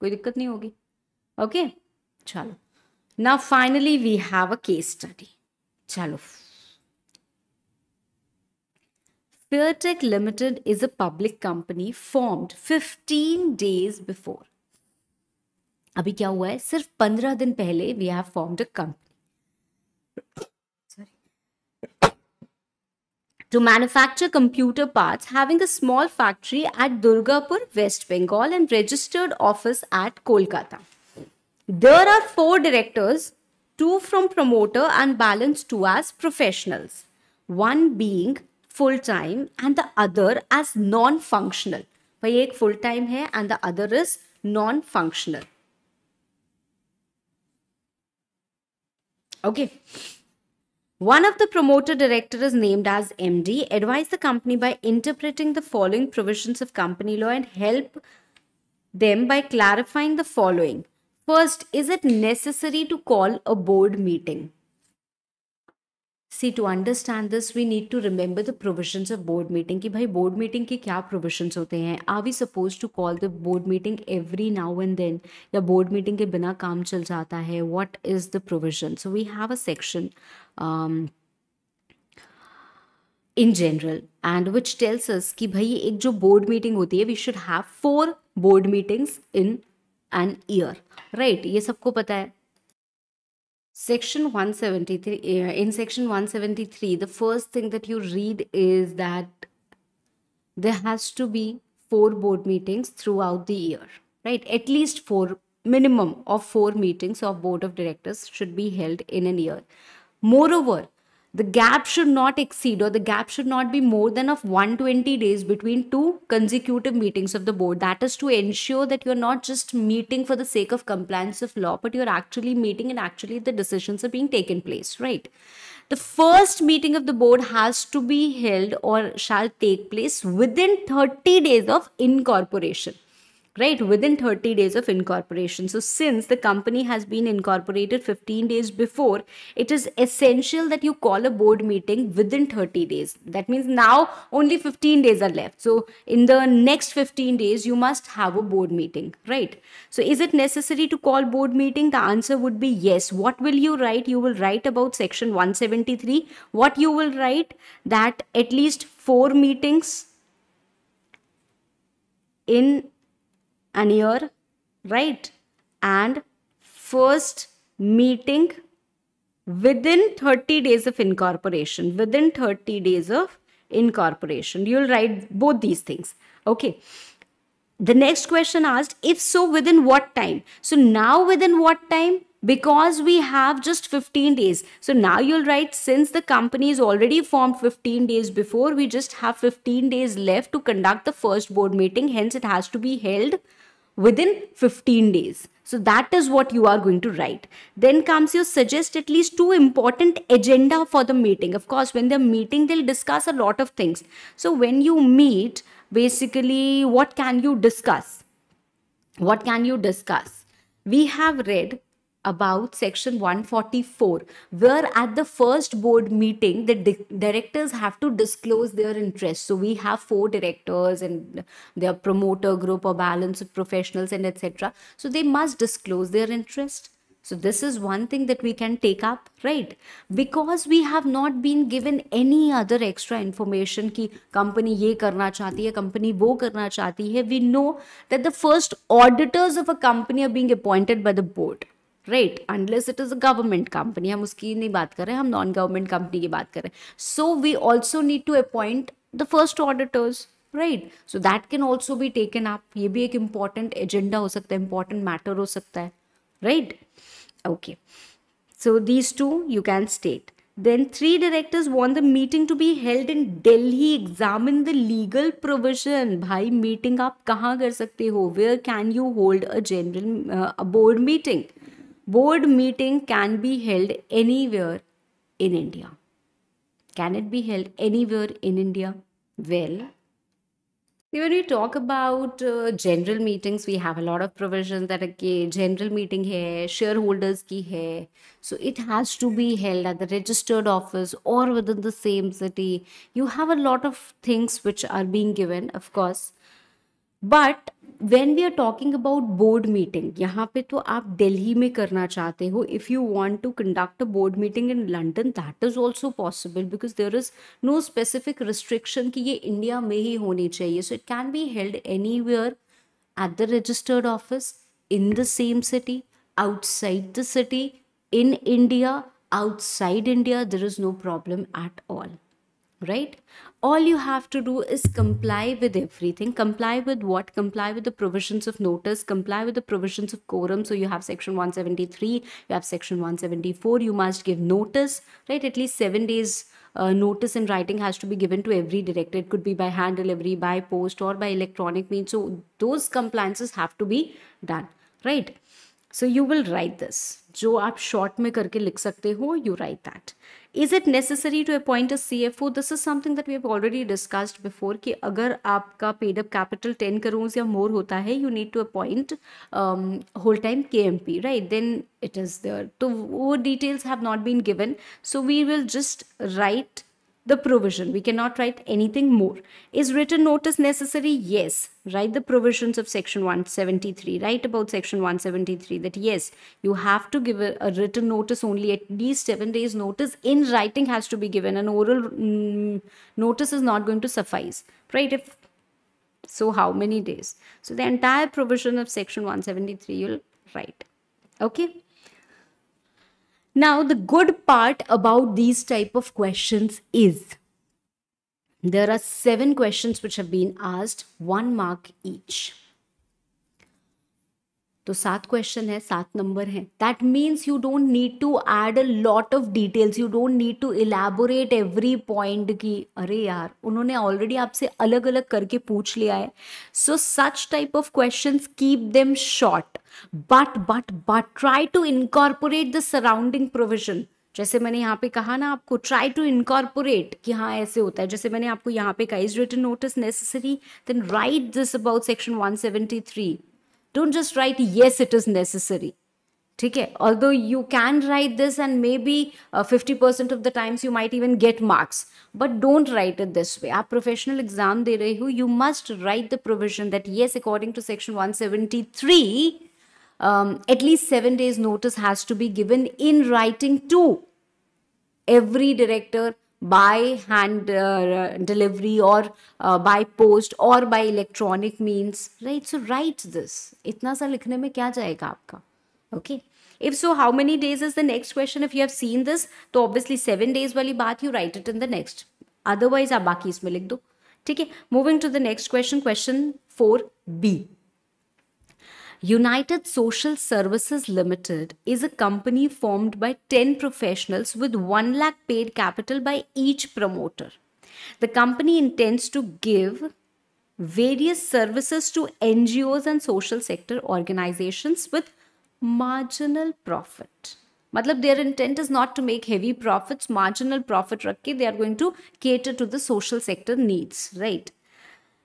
कोई दिक्कत नहीं होगी okay चलो now finally we have a case study चलो Fairtech Limited is a public company formed 15 days before. अभी क्या हुआ है सिर्फ 15 दिन पहले we have formed a company sorry to manufacture computer parts, having a small factory at Durgapur, West Bengal, and registered office at Kolkata. There are four directors, two from promoter and balance two as professionals, one being full time and the other as non functional. One एक full time है and the other is non functional one of the promoter directors named as MD, advise the company by interpreting the following provisions of company law and help them by clarifying the following. First, is it necessary to call a board meeting? See to understand this we need to remember the provisions of board meeting कि भाई board meeting के क्या provisions होते हैं are we suppose to call the board meeting every now and then या board meeting के बिना काम चल जाता है what is the provision so we have a section in general and which tells us कि भाई एक जो बोर्ड मीटिंग होती है we should have four board meetings in an year right ये सबको पता है Section 173, uh, in section 173, the first thing that you read is that there has to be four board meetings throughout the year, right? At least four, minimum of four meetings of board of directors should be held in an year. Moreover, the gap should not exceed or the gap should not be more than of 120 days between two consecutive meetings of the board that is to ensure that you're not just meeting for the sake of compliance of law but you're actually meeting and actually the decisions are being taken place right the first meeting of the board has to be held or shall take place within 30 days of incorporation right within 30 days of incorporation so since the company has been incorporated 15 days before it is essential that you call a board meeting within 30 days that means now only 15 days are left so in the next 15 days you must have a board meeting right so is it necessary to call board meeting the answer would be yes what will you write you will write about section 173 what you will write that at least four meetings in and your right and first meeting within 30 days of incorporation within 30 days of incorporation you'll write both these things okay the next question asked if so within what time so now within what time because we have just 15 days so now you'll write since the company is already formed 15 days before we just have 15 days left to conduct the first board meeting hence it has to be held within 15 days. So that is what you are going to write. Then comes your suggest at least two important agenda for the meeting. Of course, when they're meeting, they'll discuss a lot of things. So when you meet, basically, what can you discuss? What can you discuss? We have read about section 144 where at the first board meeting the di directors have to disclose their interest. so we have four directors and their promoter group or balance of professionals and etc so they must disclose their interest so this is one thing that we can take up, right? Because we have not been given any other extra information कि company ये करना चाहती है, company B करना चाहती है. We know that the first auditors of a company are being appointed by the board. Right unless it is a government company हम उसकी नहीं बात कर रहे हैं हम नॉन गवर्नमेंट कंपनी की बात कर रहे हैं so we also need to appoint the first auditors right so that can also be taken आप ये भी एक इंपॉर्टेंट एजेंडा हो सकता है इम्पॉर्टेंट मैटर हो सकता है right okay so these two you can state Then three directors want the meeting to be held in Delhi. Examine the legal provision. भाई meeting आप कहाँ कर सकते हो Where can you hold a general uh, a board meeting? board meeting can be held anywhere in India. Can it be held anywhere in India? Well, when we talk about uh, general meetings, we have a lot of provisions that okay, general meeting here, shareholders ki hai. So it has to be held at the registered office or within the same city. You have a lot of things which are being given. Of course, but when we are talking about board meeting यहाँ पे तो आप दिल्ली में करना चाहते हो if you want to conduct a board meeting in London that is also possible because there is no specific restriction कि ये इंडिया में ही होनी चाहिए so it can be held anywhere at the registered office in the same city outside the city in India outside India there is no problem at all right all you have to do is comply with everything comply with what comply with the provisions of notice comply with the provisions of quorum so you have section 173 you have section 174 you must give notice right at least 7 days uh, notice in writing has to be given to every director it could be by hand delivery by post or by electronic means so those compliances have to be done right so you will write this जो आप short में करके लिख सकते हो you write that. Is it necessary to appoint a C F O this is something that we have already discussed before कि अगर आपका paid up capital ten crore या मोर होता है you need to appoint whole time K M P right then it is there तो वो details have not been given so we will just write the provision. We cannot write anything more. Is written notice necessary? Yes. Write the provisions of section 173. Write about section 173 that yes, you have to give a, a written notice only at least seven days notice in writing has to be given. An oral mm, notice is not going to suffice, right? If so, how many days? So the entire provision of section 173 you'll write. Okay. Now, the good part about these type of questions is there are seven questions which have been asked, one mark each. तो सात question है सात number है that means you don't need to add a lot of details you don't need to elaborate every point की अरे यार उन्होंने already आपसे अलग अलग करके पूछ लिया है so such type of question keep them short but but but try to incorporate the surrounding provision जैसे मैंने यहाँ पे कहा ना आपको ट्राई टू इनकॉर्पोरेट कि हाँ ऐसे होता है जैसे मैंने आपको यहाँ पे कहा is written notice necessary then write this about section 173 Don't just write, yes, it is necessary. ठीक है although you can write this and may be fifty percent of the times you might even get marks but don't write it this way आप professional exam दे रहे हो you must write the provision that yes according to section one seventy three at least seven days notice has to be given in writing to every director by hand delivery और by post और by electronic means right so write this इतना सा लिखने में क्या जाएगा आपका okay if so how many days is the next question if you have seen this तो ऑब्वियसली सेवन डेज वाली बात you write it in the next otherwise आप बाकी इसमें लिख दो ठीक है moving to the next question question four B United Social Services Limited is a company formed by 10 professionals with 1 lakh paid capital by each promoter. The company intends to give various services to NGOs and social sector organizations with marginal profit. मतलब their intent is not to make heavy profits, marginal profit रख they are going to cater to the social sector needs, right?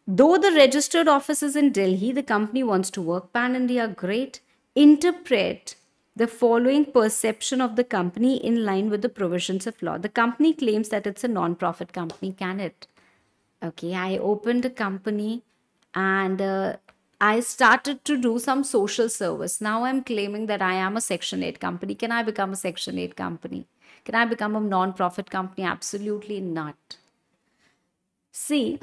Though the registered office is in Delhi, the company wants to work pan India. Great. Interpret the following perception of the company in line with the provisions of law. The company claims that it's a non profit company. Can it? Okay, I opened a company and uh, I started to do some social service. Now I'm claiming that I am a Section 8 company. Can I become a Section 8 company? Can I become a non profit company? Absolutely not. See,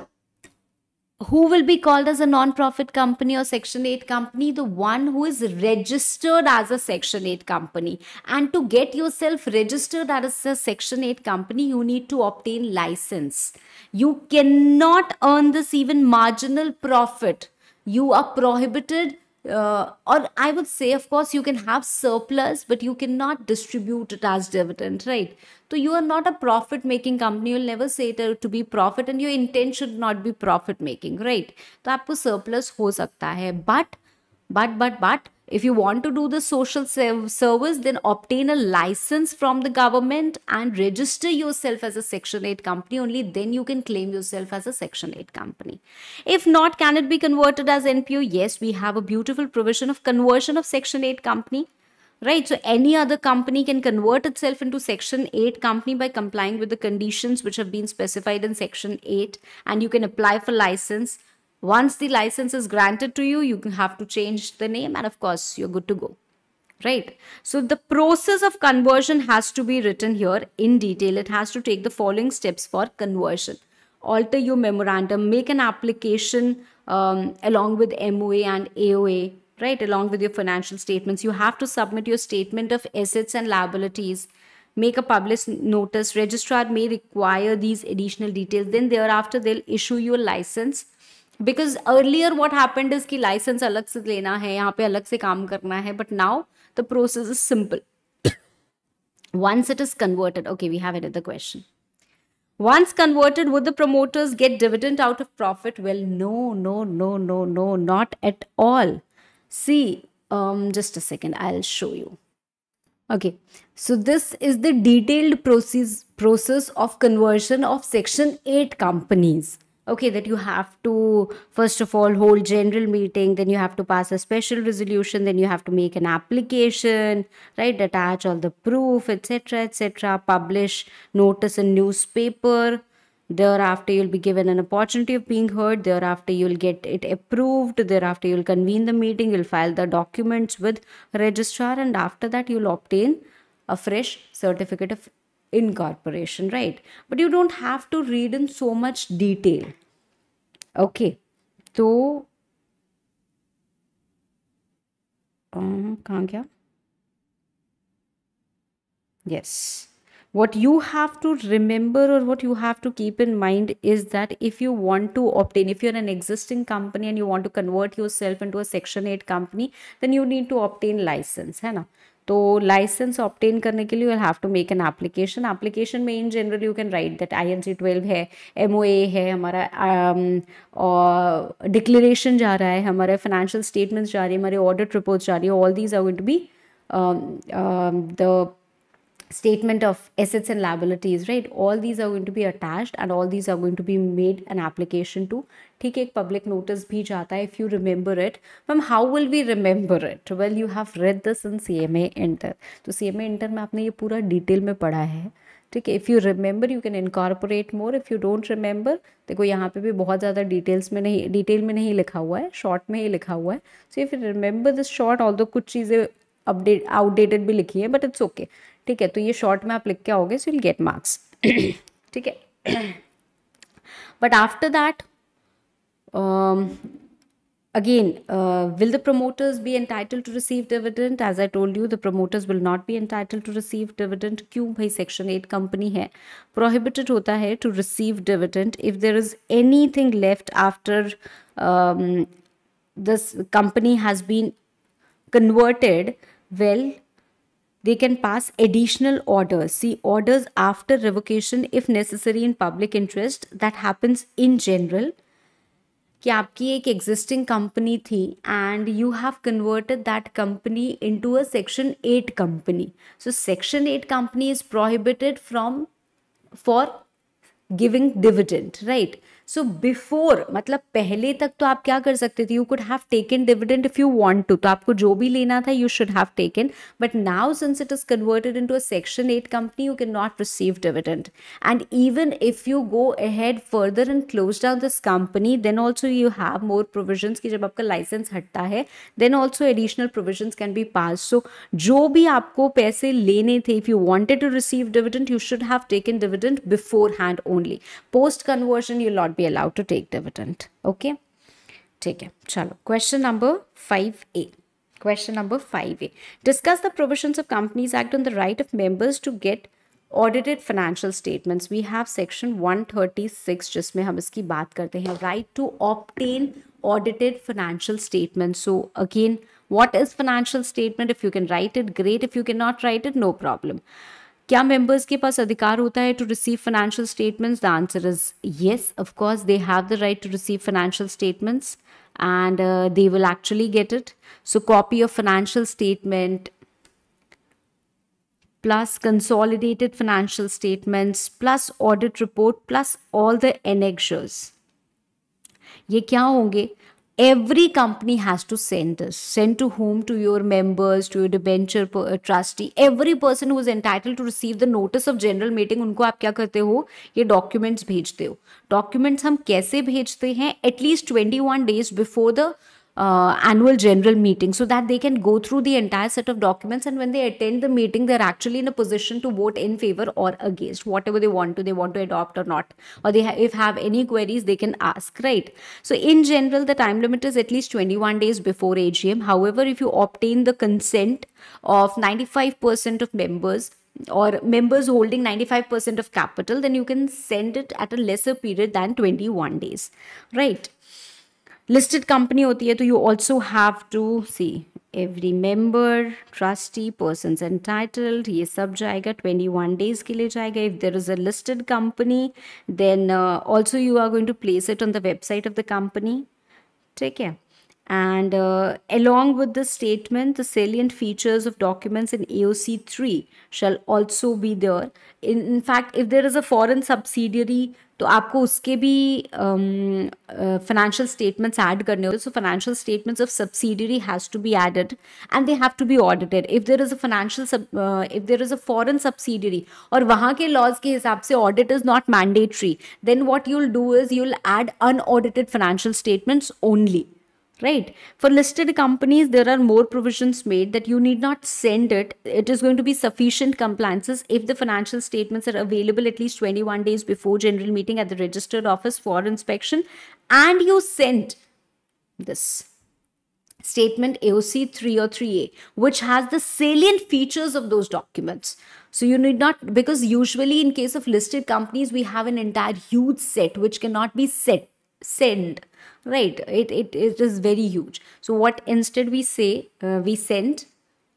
who will be called as a non-profit company or section 8 company the one who is registered as a section 8 company and to get yourself registered as a section 8 company you need to obtain license you cannot earn this even marginal profit you are prohibited uh, or I would say, of course, you can have surplus, but you cannot distribute it as dividend, right? So you are not a profit making company. You'll never say it uh, to be profit, and your intent should not be profit making, right? So आपको surplus हो सकता है, but but but but if you want to do the social service, then obtain a license from the government and register yourself as a Section 8 company. Only then you can claim yourself as a Section 8 company. If not, can it be converted as NPO? Yes, we have a beautiful provision of conversion of Section 8 company. Right, so any other company can convert itself into Section 8 company by complying with the conditions which have been specified in Section 8 and you can apply for license once the license is granted to you, you have to change the name and of course you're good to go. Right. So the process of conversion has to be written here in detail. It has to take the following steps for conversion. Alter your memorandum, make an application um, along with MOA and AOA, right? Along with your financial statements. You have to submit your statement of assets and liabilities make a public notice registrar may require these additional details then thereafter they'll issue you a license because earlier what happened is कि license अलग से लेना है यहाँ पे अलग से काम करना है but now the process is simple once it is converted okay we have another question once converted would the promoters get dividend out of profit well no no no no no not at all see um just a second i'll show you okay so this is the detailed process process of conversion of section 8 companies okay that you have to first of all hold general meeting then you have to pass a special resolution then you have to make an application right attach all the proof etc etc publish notice in newspaper thereafter you'll be given an opportunity of being heard thereafter you'll get it approved thereafter you'll convene the meeting you'll file the documents with registrar and after that you'll obtain a fresh certificate of incorporation, right? But you don't have to read in so much detail. Okay. So, um, kya? Yes. What you have to remember or what you have to keep in mind is that if you want to obtain, if you're an existing company and you want to convert yourself into a Section 8 company, then you need to obtain license. Hai na? तो license obtain करने के लिए you have to make an application application में in general you can write that I N C twelve है M O A है हमारा declaration um, जा रहा है हमारे फाइनेंशियल स्टेटमेंट्स जा रही है हमारे ऑडिट रिपोर्ट्स जा रही है all these are going to be the statement of assets and liabilities right all these are going to be attached and all these are going to be made an application to ठीक है एक public notice भी जाता है if you remember it ma'am how will we remember it well you have read this in C M A inter तो C M A inter में आपने ये पूरा डिटेल में पढ़ा है ठीक है if you remember you can incorporate more if you don't remember देखो यहाँ पे भी बहुत ज़्यादा डिटेल्स में नहीं डिटेल में नहीं लिखा हुआ है शॉर्ट में ही लिखा हुआ है so if you remember this short all कुछ चीज़ें अपडेट आउटडेटेड भी लिखी है बट इट्स ओके ठीक है तो ये शॉर्ट में आप लिख के आओगे सो विल गेट मार्क्स ठीक है but after that again will the promoters be entitle to receive dividend as I told you the promoters will not be entitle to receive dividend क्यों भाई सेक्शन एट कंपनी है prohibited होता है to receive dividend if there is anything left after this company has been converted well They can pass additional orders. See, orders after revocation, if necessary in public interest, that happens in general. कि आपकी एक existing company थी and you have converted that company into a section eight company so section eight company is prohibited from for giving dividend right so before मतलब पहले तक तो आप क्या कर सकते थे you could have taken dividend if you want to तो आपको जो भी लेना था you should have taken but now since it is converted into a section eight company you can not receive dividend and even if you go ahead further and close down this company then also you have more provision की जब आपका license हटता है then also additional provision can be pass so जो भी आपको पैसे लेने थे if you wanted to receive dividend you should have taken dividend beforehand only post conversion you not be allowed to take dividend okay Take है Question number five a. Question number 5A. Discuss the provisions of Companies Act on the right of members to get audited financial statements. We have section 136 जिसमें हम इसकी बात करते हैं right to obtain audited financial statements. So again, what is financial statement? If you can write it, great. If you cannot write it, no problem. क्या members के पास अधिकार होता है to receive financial statements the answer is yes of course they have the right to receive financial statements and they will actually get it so copy of financial statement plus consolidated financial statements plus audit report plus all the annexures ये क्या होंगे every company has to send this send to whom to your members to your debenture per, trustee every person who is entitled to receive the notice of general meeting unko aap kya karte ho ye documents bhejte ho documents hum kaise bhejte hain at least 21 days before the uh, uh, annual general meeting so that they can go through the entire set of documents and when they attend the meeting they're actually in a position to vote in favor or against whatever they want to they want to adopt or not or they ha if have any queries they can ask right so in general the time limit is at least 21 days before agm however if you obtain the consent of 95% of members or members holding 95% of capital, then you can send it at a lesser period than 21 days, right? Listed company होती है तो you also have to see every member trustee person titled ये सब जाएगा twenty one days के लिए जाएगा if there is a listed company then also you are going to place it on the website of the company ठीक है And uh, along with the statement, the salient features of documents in AOC 3 shall also be there. In, fact, if there is a foreign subsidiary, to aapko uske bhi financial statements add karne So financial statements of subsidiary has to be added and they have to be audited. If there is a financial uh, if there is a foreign subsidiary or wahan ke laws ke hisab se audit is not mandatory, then what you'll do is you'll add unaudited financial statements only right for listed companies there are more provisions made that you need not send it it is going to be sufficient compliances if the financial statements are available at least 21 days before general meeting at the registered office for inspection and you send this statement AOC 3 or 3A, which has the salient features of those documents. So you need not, because usually in case of listed companies, we have an entire huge set which cannot be set, sent right it, it it is very huge so what instead we say uh, we send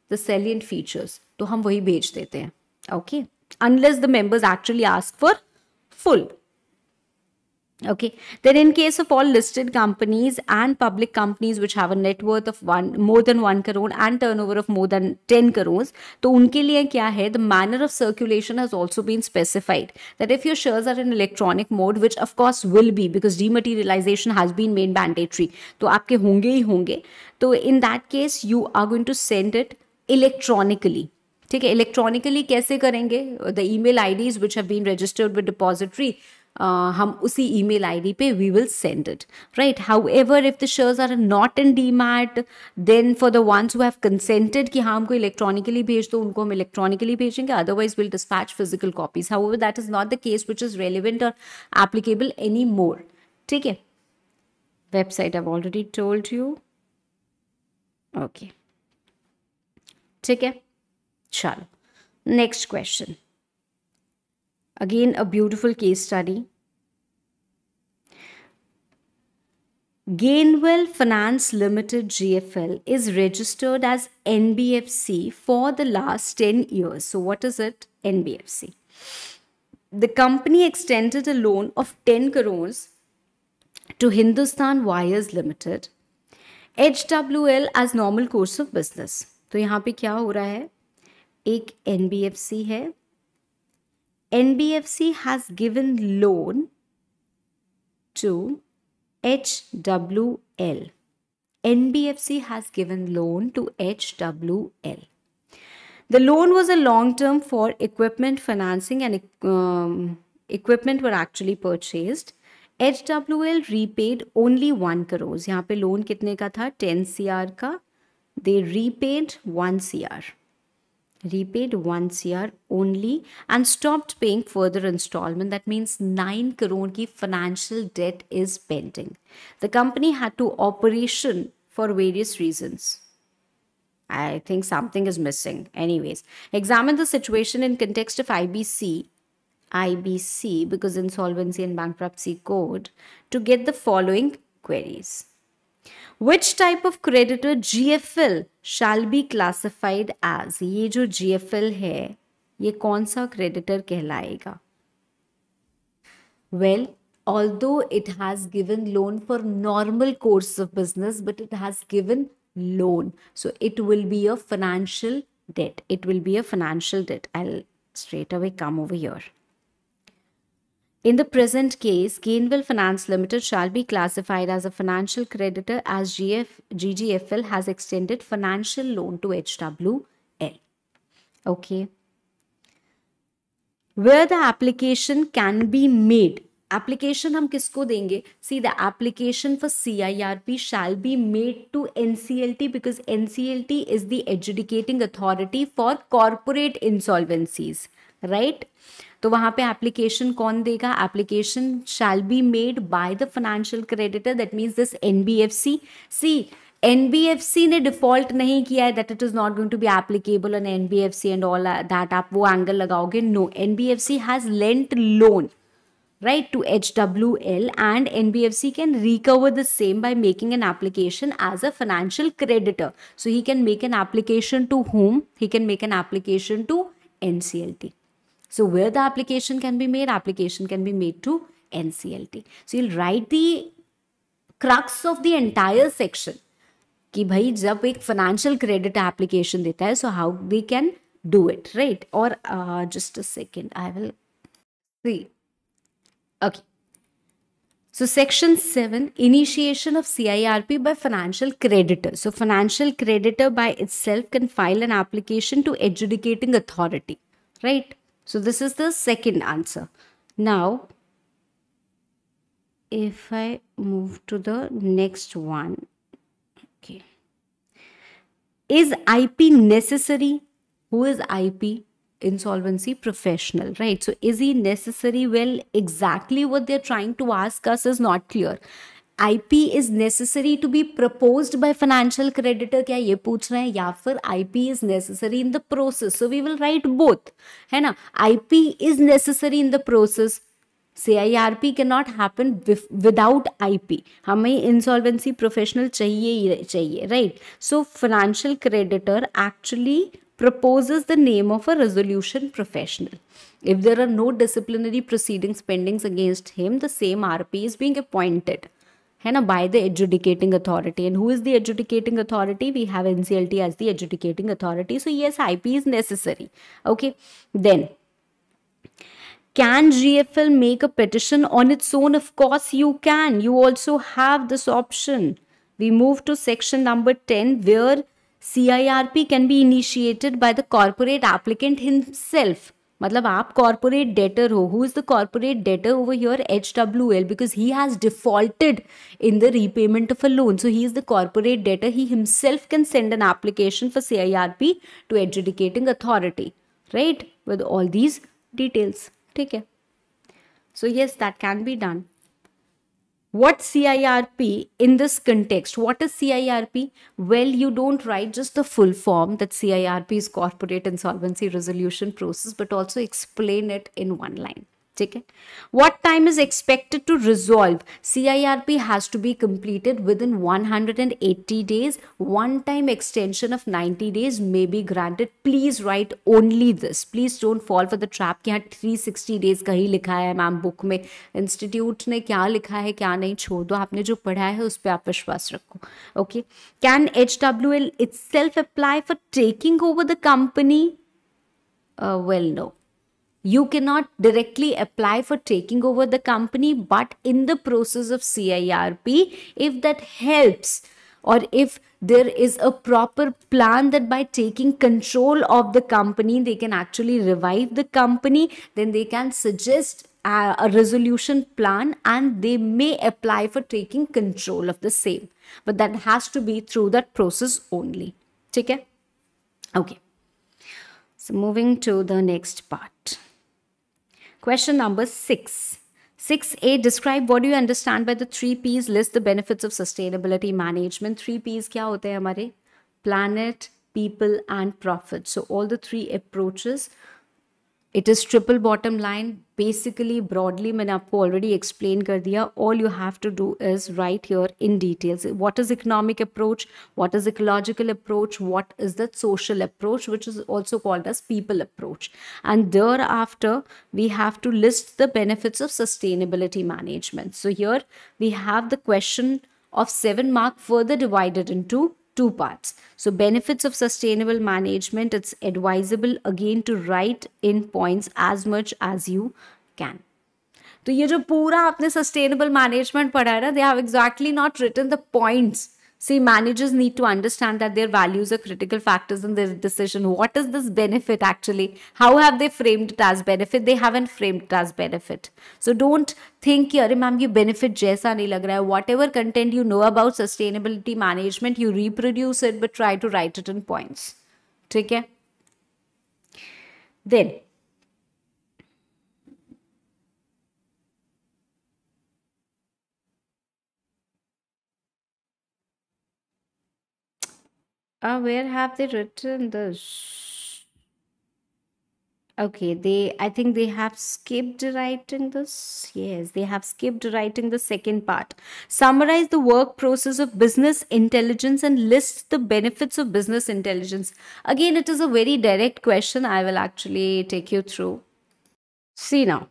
the salient features to hum wahi bhej dete hain okay unless the members actually ask for full okay then in case of all listed companies and public companies which have a net worth of one more than 1 crore and turnover of more than 10 crores to unke liye kya hai the manner of circulation has also been specified that if your shares are in electronic mode which of course will be because dematerialization has been made mandatory to aapke honge hi honge to in that case you are going to send it electronically ठीक है electronically कैसे करेंगे the email I Ds which have been registered with depository uh, हम उसी mail I D पे we will send it right however if the shares are not in demat then for the ones who have consented कि हाँ हमको electronically भेज दो उनको हम इलेक्ट्रॉनिकली भेजेंगे otherwise will dispatch physical copies however that is not the case which is relevant और applicable any more ठीक है website I already told you okay ठीक है चलो next question Again, a beautiful case study. Gainwell Finance Limited GFL is registered as NBFC for the last 10 years. So, what is it? NBFC. The company extended a loan of 10 crores to Hindustan Wires Limited, HWL as normal course of business. तो यहाँ पे क्या हो रहा है एक है NBFC has given loan to HWL. NBFC has given loan to HWL. The loan was a long term for equipment financing and um, equipment were actually purchased. HWL repaid only 1 crores. यहाँ पे loan kitne का 10 CR They repaid 1 CR repaid once year only and stopped paying further installment that means 9 crore ki financial debt is pending the company had to operation for various reasons i think something is missing anyways examine the situation in context of ibc ibc because insolvency and bankruptcy code to get the following queries which type of creditor GFL shall be classified as ये जो GFL है ये कौन सा creditor कहलाएगा well although it has given loan for normal course of business but it has given loan so it will be a financial debt it will be a financial debt i'll straight away come over here In the present case, Gainville Finance Limited shall be classified as a financial creditor as GF, GGFL has extended financial loan to HWL. Okay. Where the application can be made. Application hum kisko denge? See the application for CIRP shall be made to NCLT because NCLT is the adjudicating authority for corporate insolvencies. Right. तो वहां पे application कौन देगा application shall be made by the financial creditor that means this N B F C C N B F C ने default नहीं किया है that it is not going to be applicable N B F C and all that आप वो angle लगाओगे no N B F C has lent loan right to H W L and N B F C can recover the same bye making an application as a financial creditor so he can make an application to whom he can make an application to N C L T So where the application can be made, application can be made to NCLT. So you'll write the crux of the entire section. कि भाई जब financial credit application application देता so how they can do it, right? Or और just a second I will see So section 7 initiation of CIRP by financial creditor. So financial creditor by itself can file an application to adjudicating authority, right? So this is the second answer. Now, if I move to the next one, okay. Is IP necessary? Who is IP? Insolvency professional, right? So is he necessary? Well, exactly what they're trying to ask us is not clear. IP is necessary to be proposed by financial creditor क्या ये पूछ रहे हैं या फिर IP is necessary in the process so we will write both है ना IP is necessary in the process CIRP can not happen without IP हमें इंसॉल्वेंसी प्रोफेशनल चाहिए ही चाहिए right so financial creditor actually proposes the name of a resolution professional. If there are no disciplinary proceedings pending against him, the same RP is being appointed. है by the adjudicating authority and who is the adjudicating authority we have nclt as the adjudicating authority so yes ip is necessary okay then can gfl make a petition on its own of course you can you also have this option we move to section number 10 where CIRP can be initiated by the corporate applicant himself मतलब आप corporate debtor हो who is the corporate debtor over here H W L because he has defaulted in the repayment of a loan so he is the corporate debtor he himself can send an application for C I R P to adjudicating authority right with all these details ठीक है so yes that can be done what CIRP in this context? What is CIRP? Well, you don't write just the full form that CIRP is Corporate Insolvency Resolution Process, but also explain it in one line. ठीक है what time is expected to resolve C I R P has to be completed within one hundred and eighty days one time extension of ninety days may be granted please write only this please don't fall for the trap कि यहाँ three sixty days ही लिखा है ma'am book में institute ने क्या लिखा है क्या नहीं छोड़ दो आपने जो पढ़ा है उस पर आप विश्वास रखो okay can H W L itself apply for taking over the company well no You cannot directly apply for taking over the company, but in the process of CIRP, if that helps or if there is a proper plan that by taking control of the company, they can actually revive the company, then they can suggest uh, a resolution plan and they may apply for taking control of the same. But that has to be through that process only. Take care. Okay. So moving to the next part. Question number six. 6a describe what do you understand by the three p's list the benefits of sustainability management three p's kya hote hai planet people and profit so all the three approaches it is triple bottom line basically broadly I have already explained kar diya. all you have to do is write here in details what is economic approach what is ecological approach what is the social approach which is also called as people approach and thereafter we have to list the benefits of sustainability management so here we have the question of seven mark further divided into two parts. So, benefits of sustainable management, it's advisable again to write in points as much as you can. तो ये जो पूरा आपने sustainable management पढ़ा है ना they have exactly not written the points See, managers need to understand that their values are critical factors in their decision. What is this benefit actually? How have they framed it as benefit? They haven't framed it as benefit. So don't think, here, ma'am, you benefit jaisa nahi lag raha hai. Whatever content you know about sustainability management, you reproduce it but try to write it in points. Take care. Then, Uh, where have they written this? Okay, they I think they have skipped writing this. Yes, they have skipped writing the second part. Summarize the work process of business intelligence and list the benefits of business intelligence. Again, it is a very direct question. I will actually take you through. See now.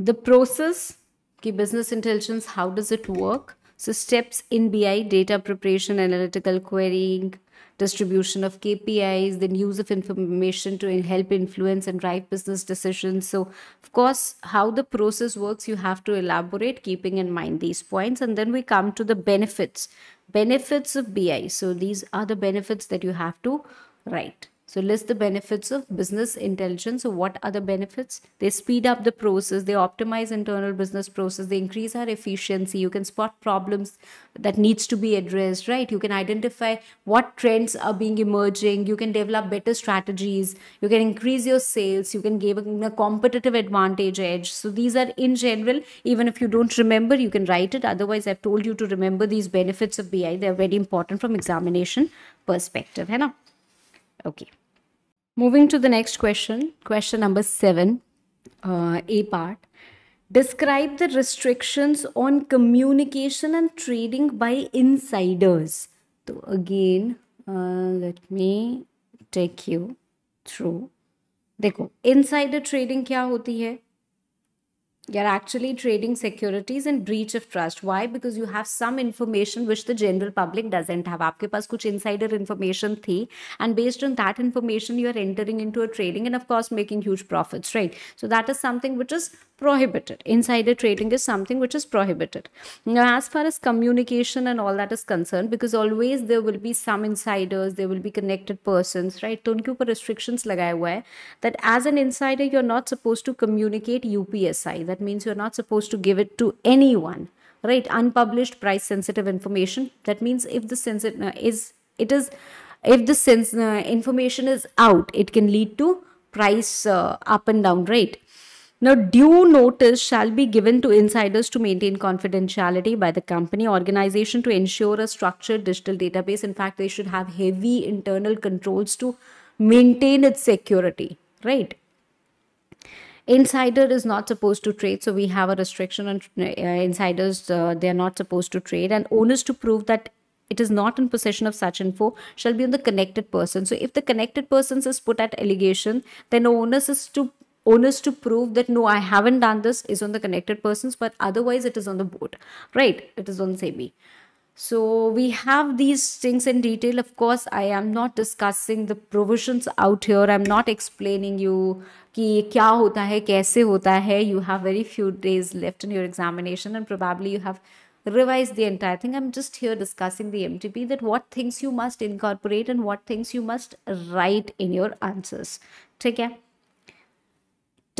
The process, okay, business intelligence, how does it work? So steps in BI, data preparation, analytical querying, distribution of KPIs, then use of information to help influence and drive business decisions. So, of course, how the process works, you have to elaborate, keeping in mind these points. And then we come to the benefits. Benefits of BI. So, these are the benefits that you have to write. So list the benefits of business intelligence. So what are the benefits? They speed up the process. They optimize internal business process. They increase our efficiency. You can spot problems that needs to be addressed, right? You can identify what trends are being emerging. You can develop better strategies. You can increase your sales. You can give a competitive advantage edge. So these are in general, even if you don't remember, you can write it. Otherwise, I've told you to remember these benefits of BI. They're very important from examination perspective. Hai Okay. Moving to the next question, question number seven, uh, A part. Describe the restrictions on communication and trading by insiders. So, again, uh, let me take you through. देखो insider trading क्या होती है you're actually trading securities in breach of trust. Why? Because you have some information which the general public doesn't have. आपके पास कुछ insider information थी and based on that information you are entering into a trading and of course making huge profits, right? So that is something which is prohibited. Insider trading is something which is prohibited. Now, as far as communication and all that is concerned, because always there will be some insiders, there will be connected persons, right? तो उनके ऊपर restrictions लगाए हुए हैं that as an insider you're not supposed to communicate UPSI that that means you're not supposed to give it to anyone, right? Unpublished price sensitive information. That means if the sensitive uh, is, it is, if the sense uh, information is out, it can lead to price uh, up and down, right? Now, due notice shall be given to insiders to maintain confidentiality by the company organization to ensure a structured digital database. In fact, they should have heavy internal controls to maintain its security, right? insider is not supposed to trade so we have a restriction on uh, insiders uh, they are not supposed to trade and owners to prove that it is not in possession of such info shall be on the connected person. So if the connected persons is put at allegation, then onus is to onus to prove that no, I haven't done this is on the connected persons, but otherwise it is on the board, right? It is on SEBI. So we have these things in detail. Of course, I am not discussing the provisions out here. I'm not explaining you कि क्या होता है कैसे होता है you have very few days left in your examination and probably you have revise the entire thing i'm just here discussing the mtp that what things you must incorporate and what things you must write in your answers take care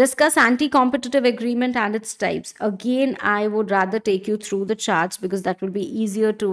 discuss anti-competitive agreement and its types again i would rather take you through the charts because that will be easier to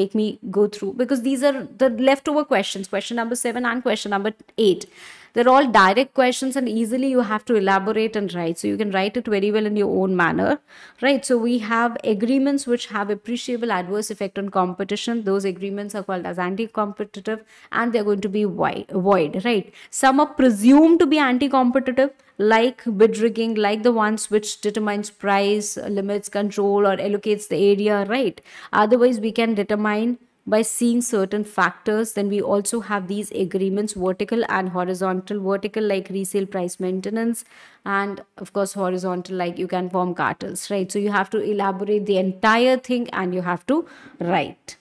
make me go through because these are the leftover questions question number seven and question number eight They're all direct questions and easily you have to elaborate and write. So you can write it very well in your own manner, right? So we have agreements which have appreciable adverse effect on competition. Those agreements are called as anti-competitive and they're going to be void, right? Some are presumed to be anti-competitive like bid rigging, like the ones which determines price, limits, control or allocates the area, right? Otherwise, we can determine by seeing certain factors. Then we also have these agreements, vertical and horizontal. Vertical like resale price maintenance and of course horizontal like you can form cartels, right? So you have to elaborate the entire thing and you have to write.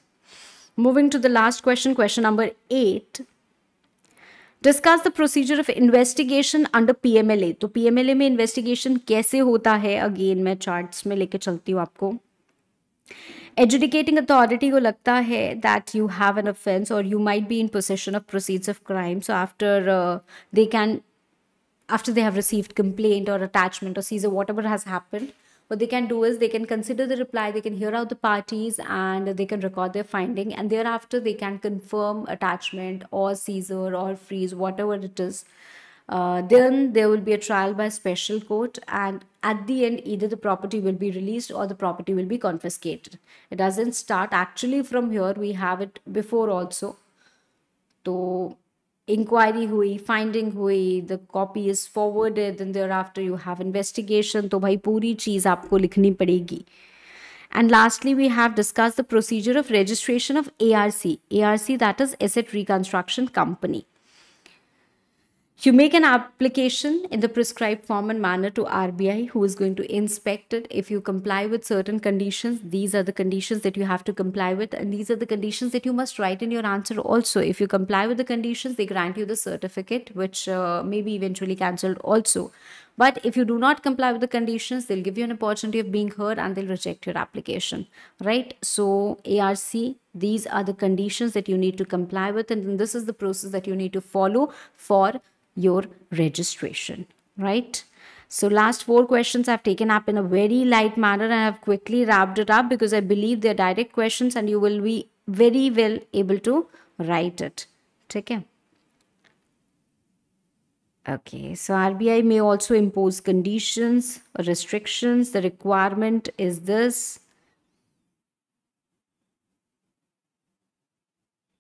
Moving to the last question, question number 8. Discuss the procedure of investigation under PMLA. So PMLA, में investigation, kaise hota hai? Again, मैं charts में leke chalti hu आपको एजुडिकेटिंग authority, को लगता that you have an offense or you might be in possession of proceeds of crime so after after uh, they can, after they have received complaint or attachment or seizure whatever has happened what they can do is they can consider the reply they can hear out the parties and they can record their finding and thereafter they can confirm attachment or seizure or freeze whatever it is uh, then there will be a trial by special court and at the end either the property will be released or the property will be confiscated. It doesn't start actually from here. We have it before also. So inquiry hui, finding hui, the copy is forwarded then thereafter you have investigation. to भाई पूरी चीज़ आपको लिखनी पड़ेगी. And lastly, we have discussed the procedure of registration of ARC. ARC that is Asset Reconstruction Company. You make an application in the prescribed form and manner to RBI, who is going to inspect it. If you comply with certain conditions, these are the conditions that you have to comply with, and these are the conditions that you must write in your answer also. If you comply with the conditions, they grant you the certificate, which uh, may be eventually cancelled also. But if you do not comply with the conditions, they'll give you an opportunity of being heard and they'll reject your application, right? So, ARC these are the conditions that you need to comply with and this is the process that you need to follow for your registration, right? So last four questions I've taken up in a very light manner and I've quickly wrapped it up because I believe they're direct questions and you will be very well able to write it. Take care. Okay, so RBI may also impose conditions or restrictions. The requirement is this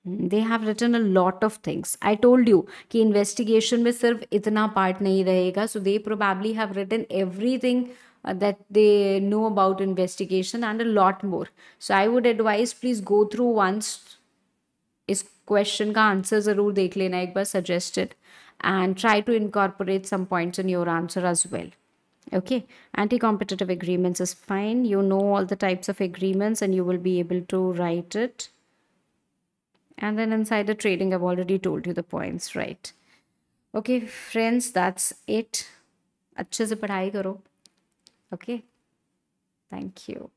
They have written a lot of things. I told you कि investigation में serve. Itna part नहीं रहेगा so they probably have written every that they know about investigation and a lot more. So I would advise please go through once इस question answers answer ज़रूर देख लेना suggested and try to incorporate some points in your answer as well. Okay, anti-competitive agreements is fine. You know all the types of agreements and you will be able to write it and then inside the trading I've already told you the points right okay friends that's it अच्छे से पढ़ाई करो okay thank you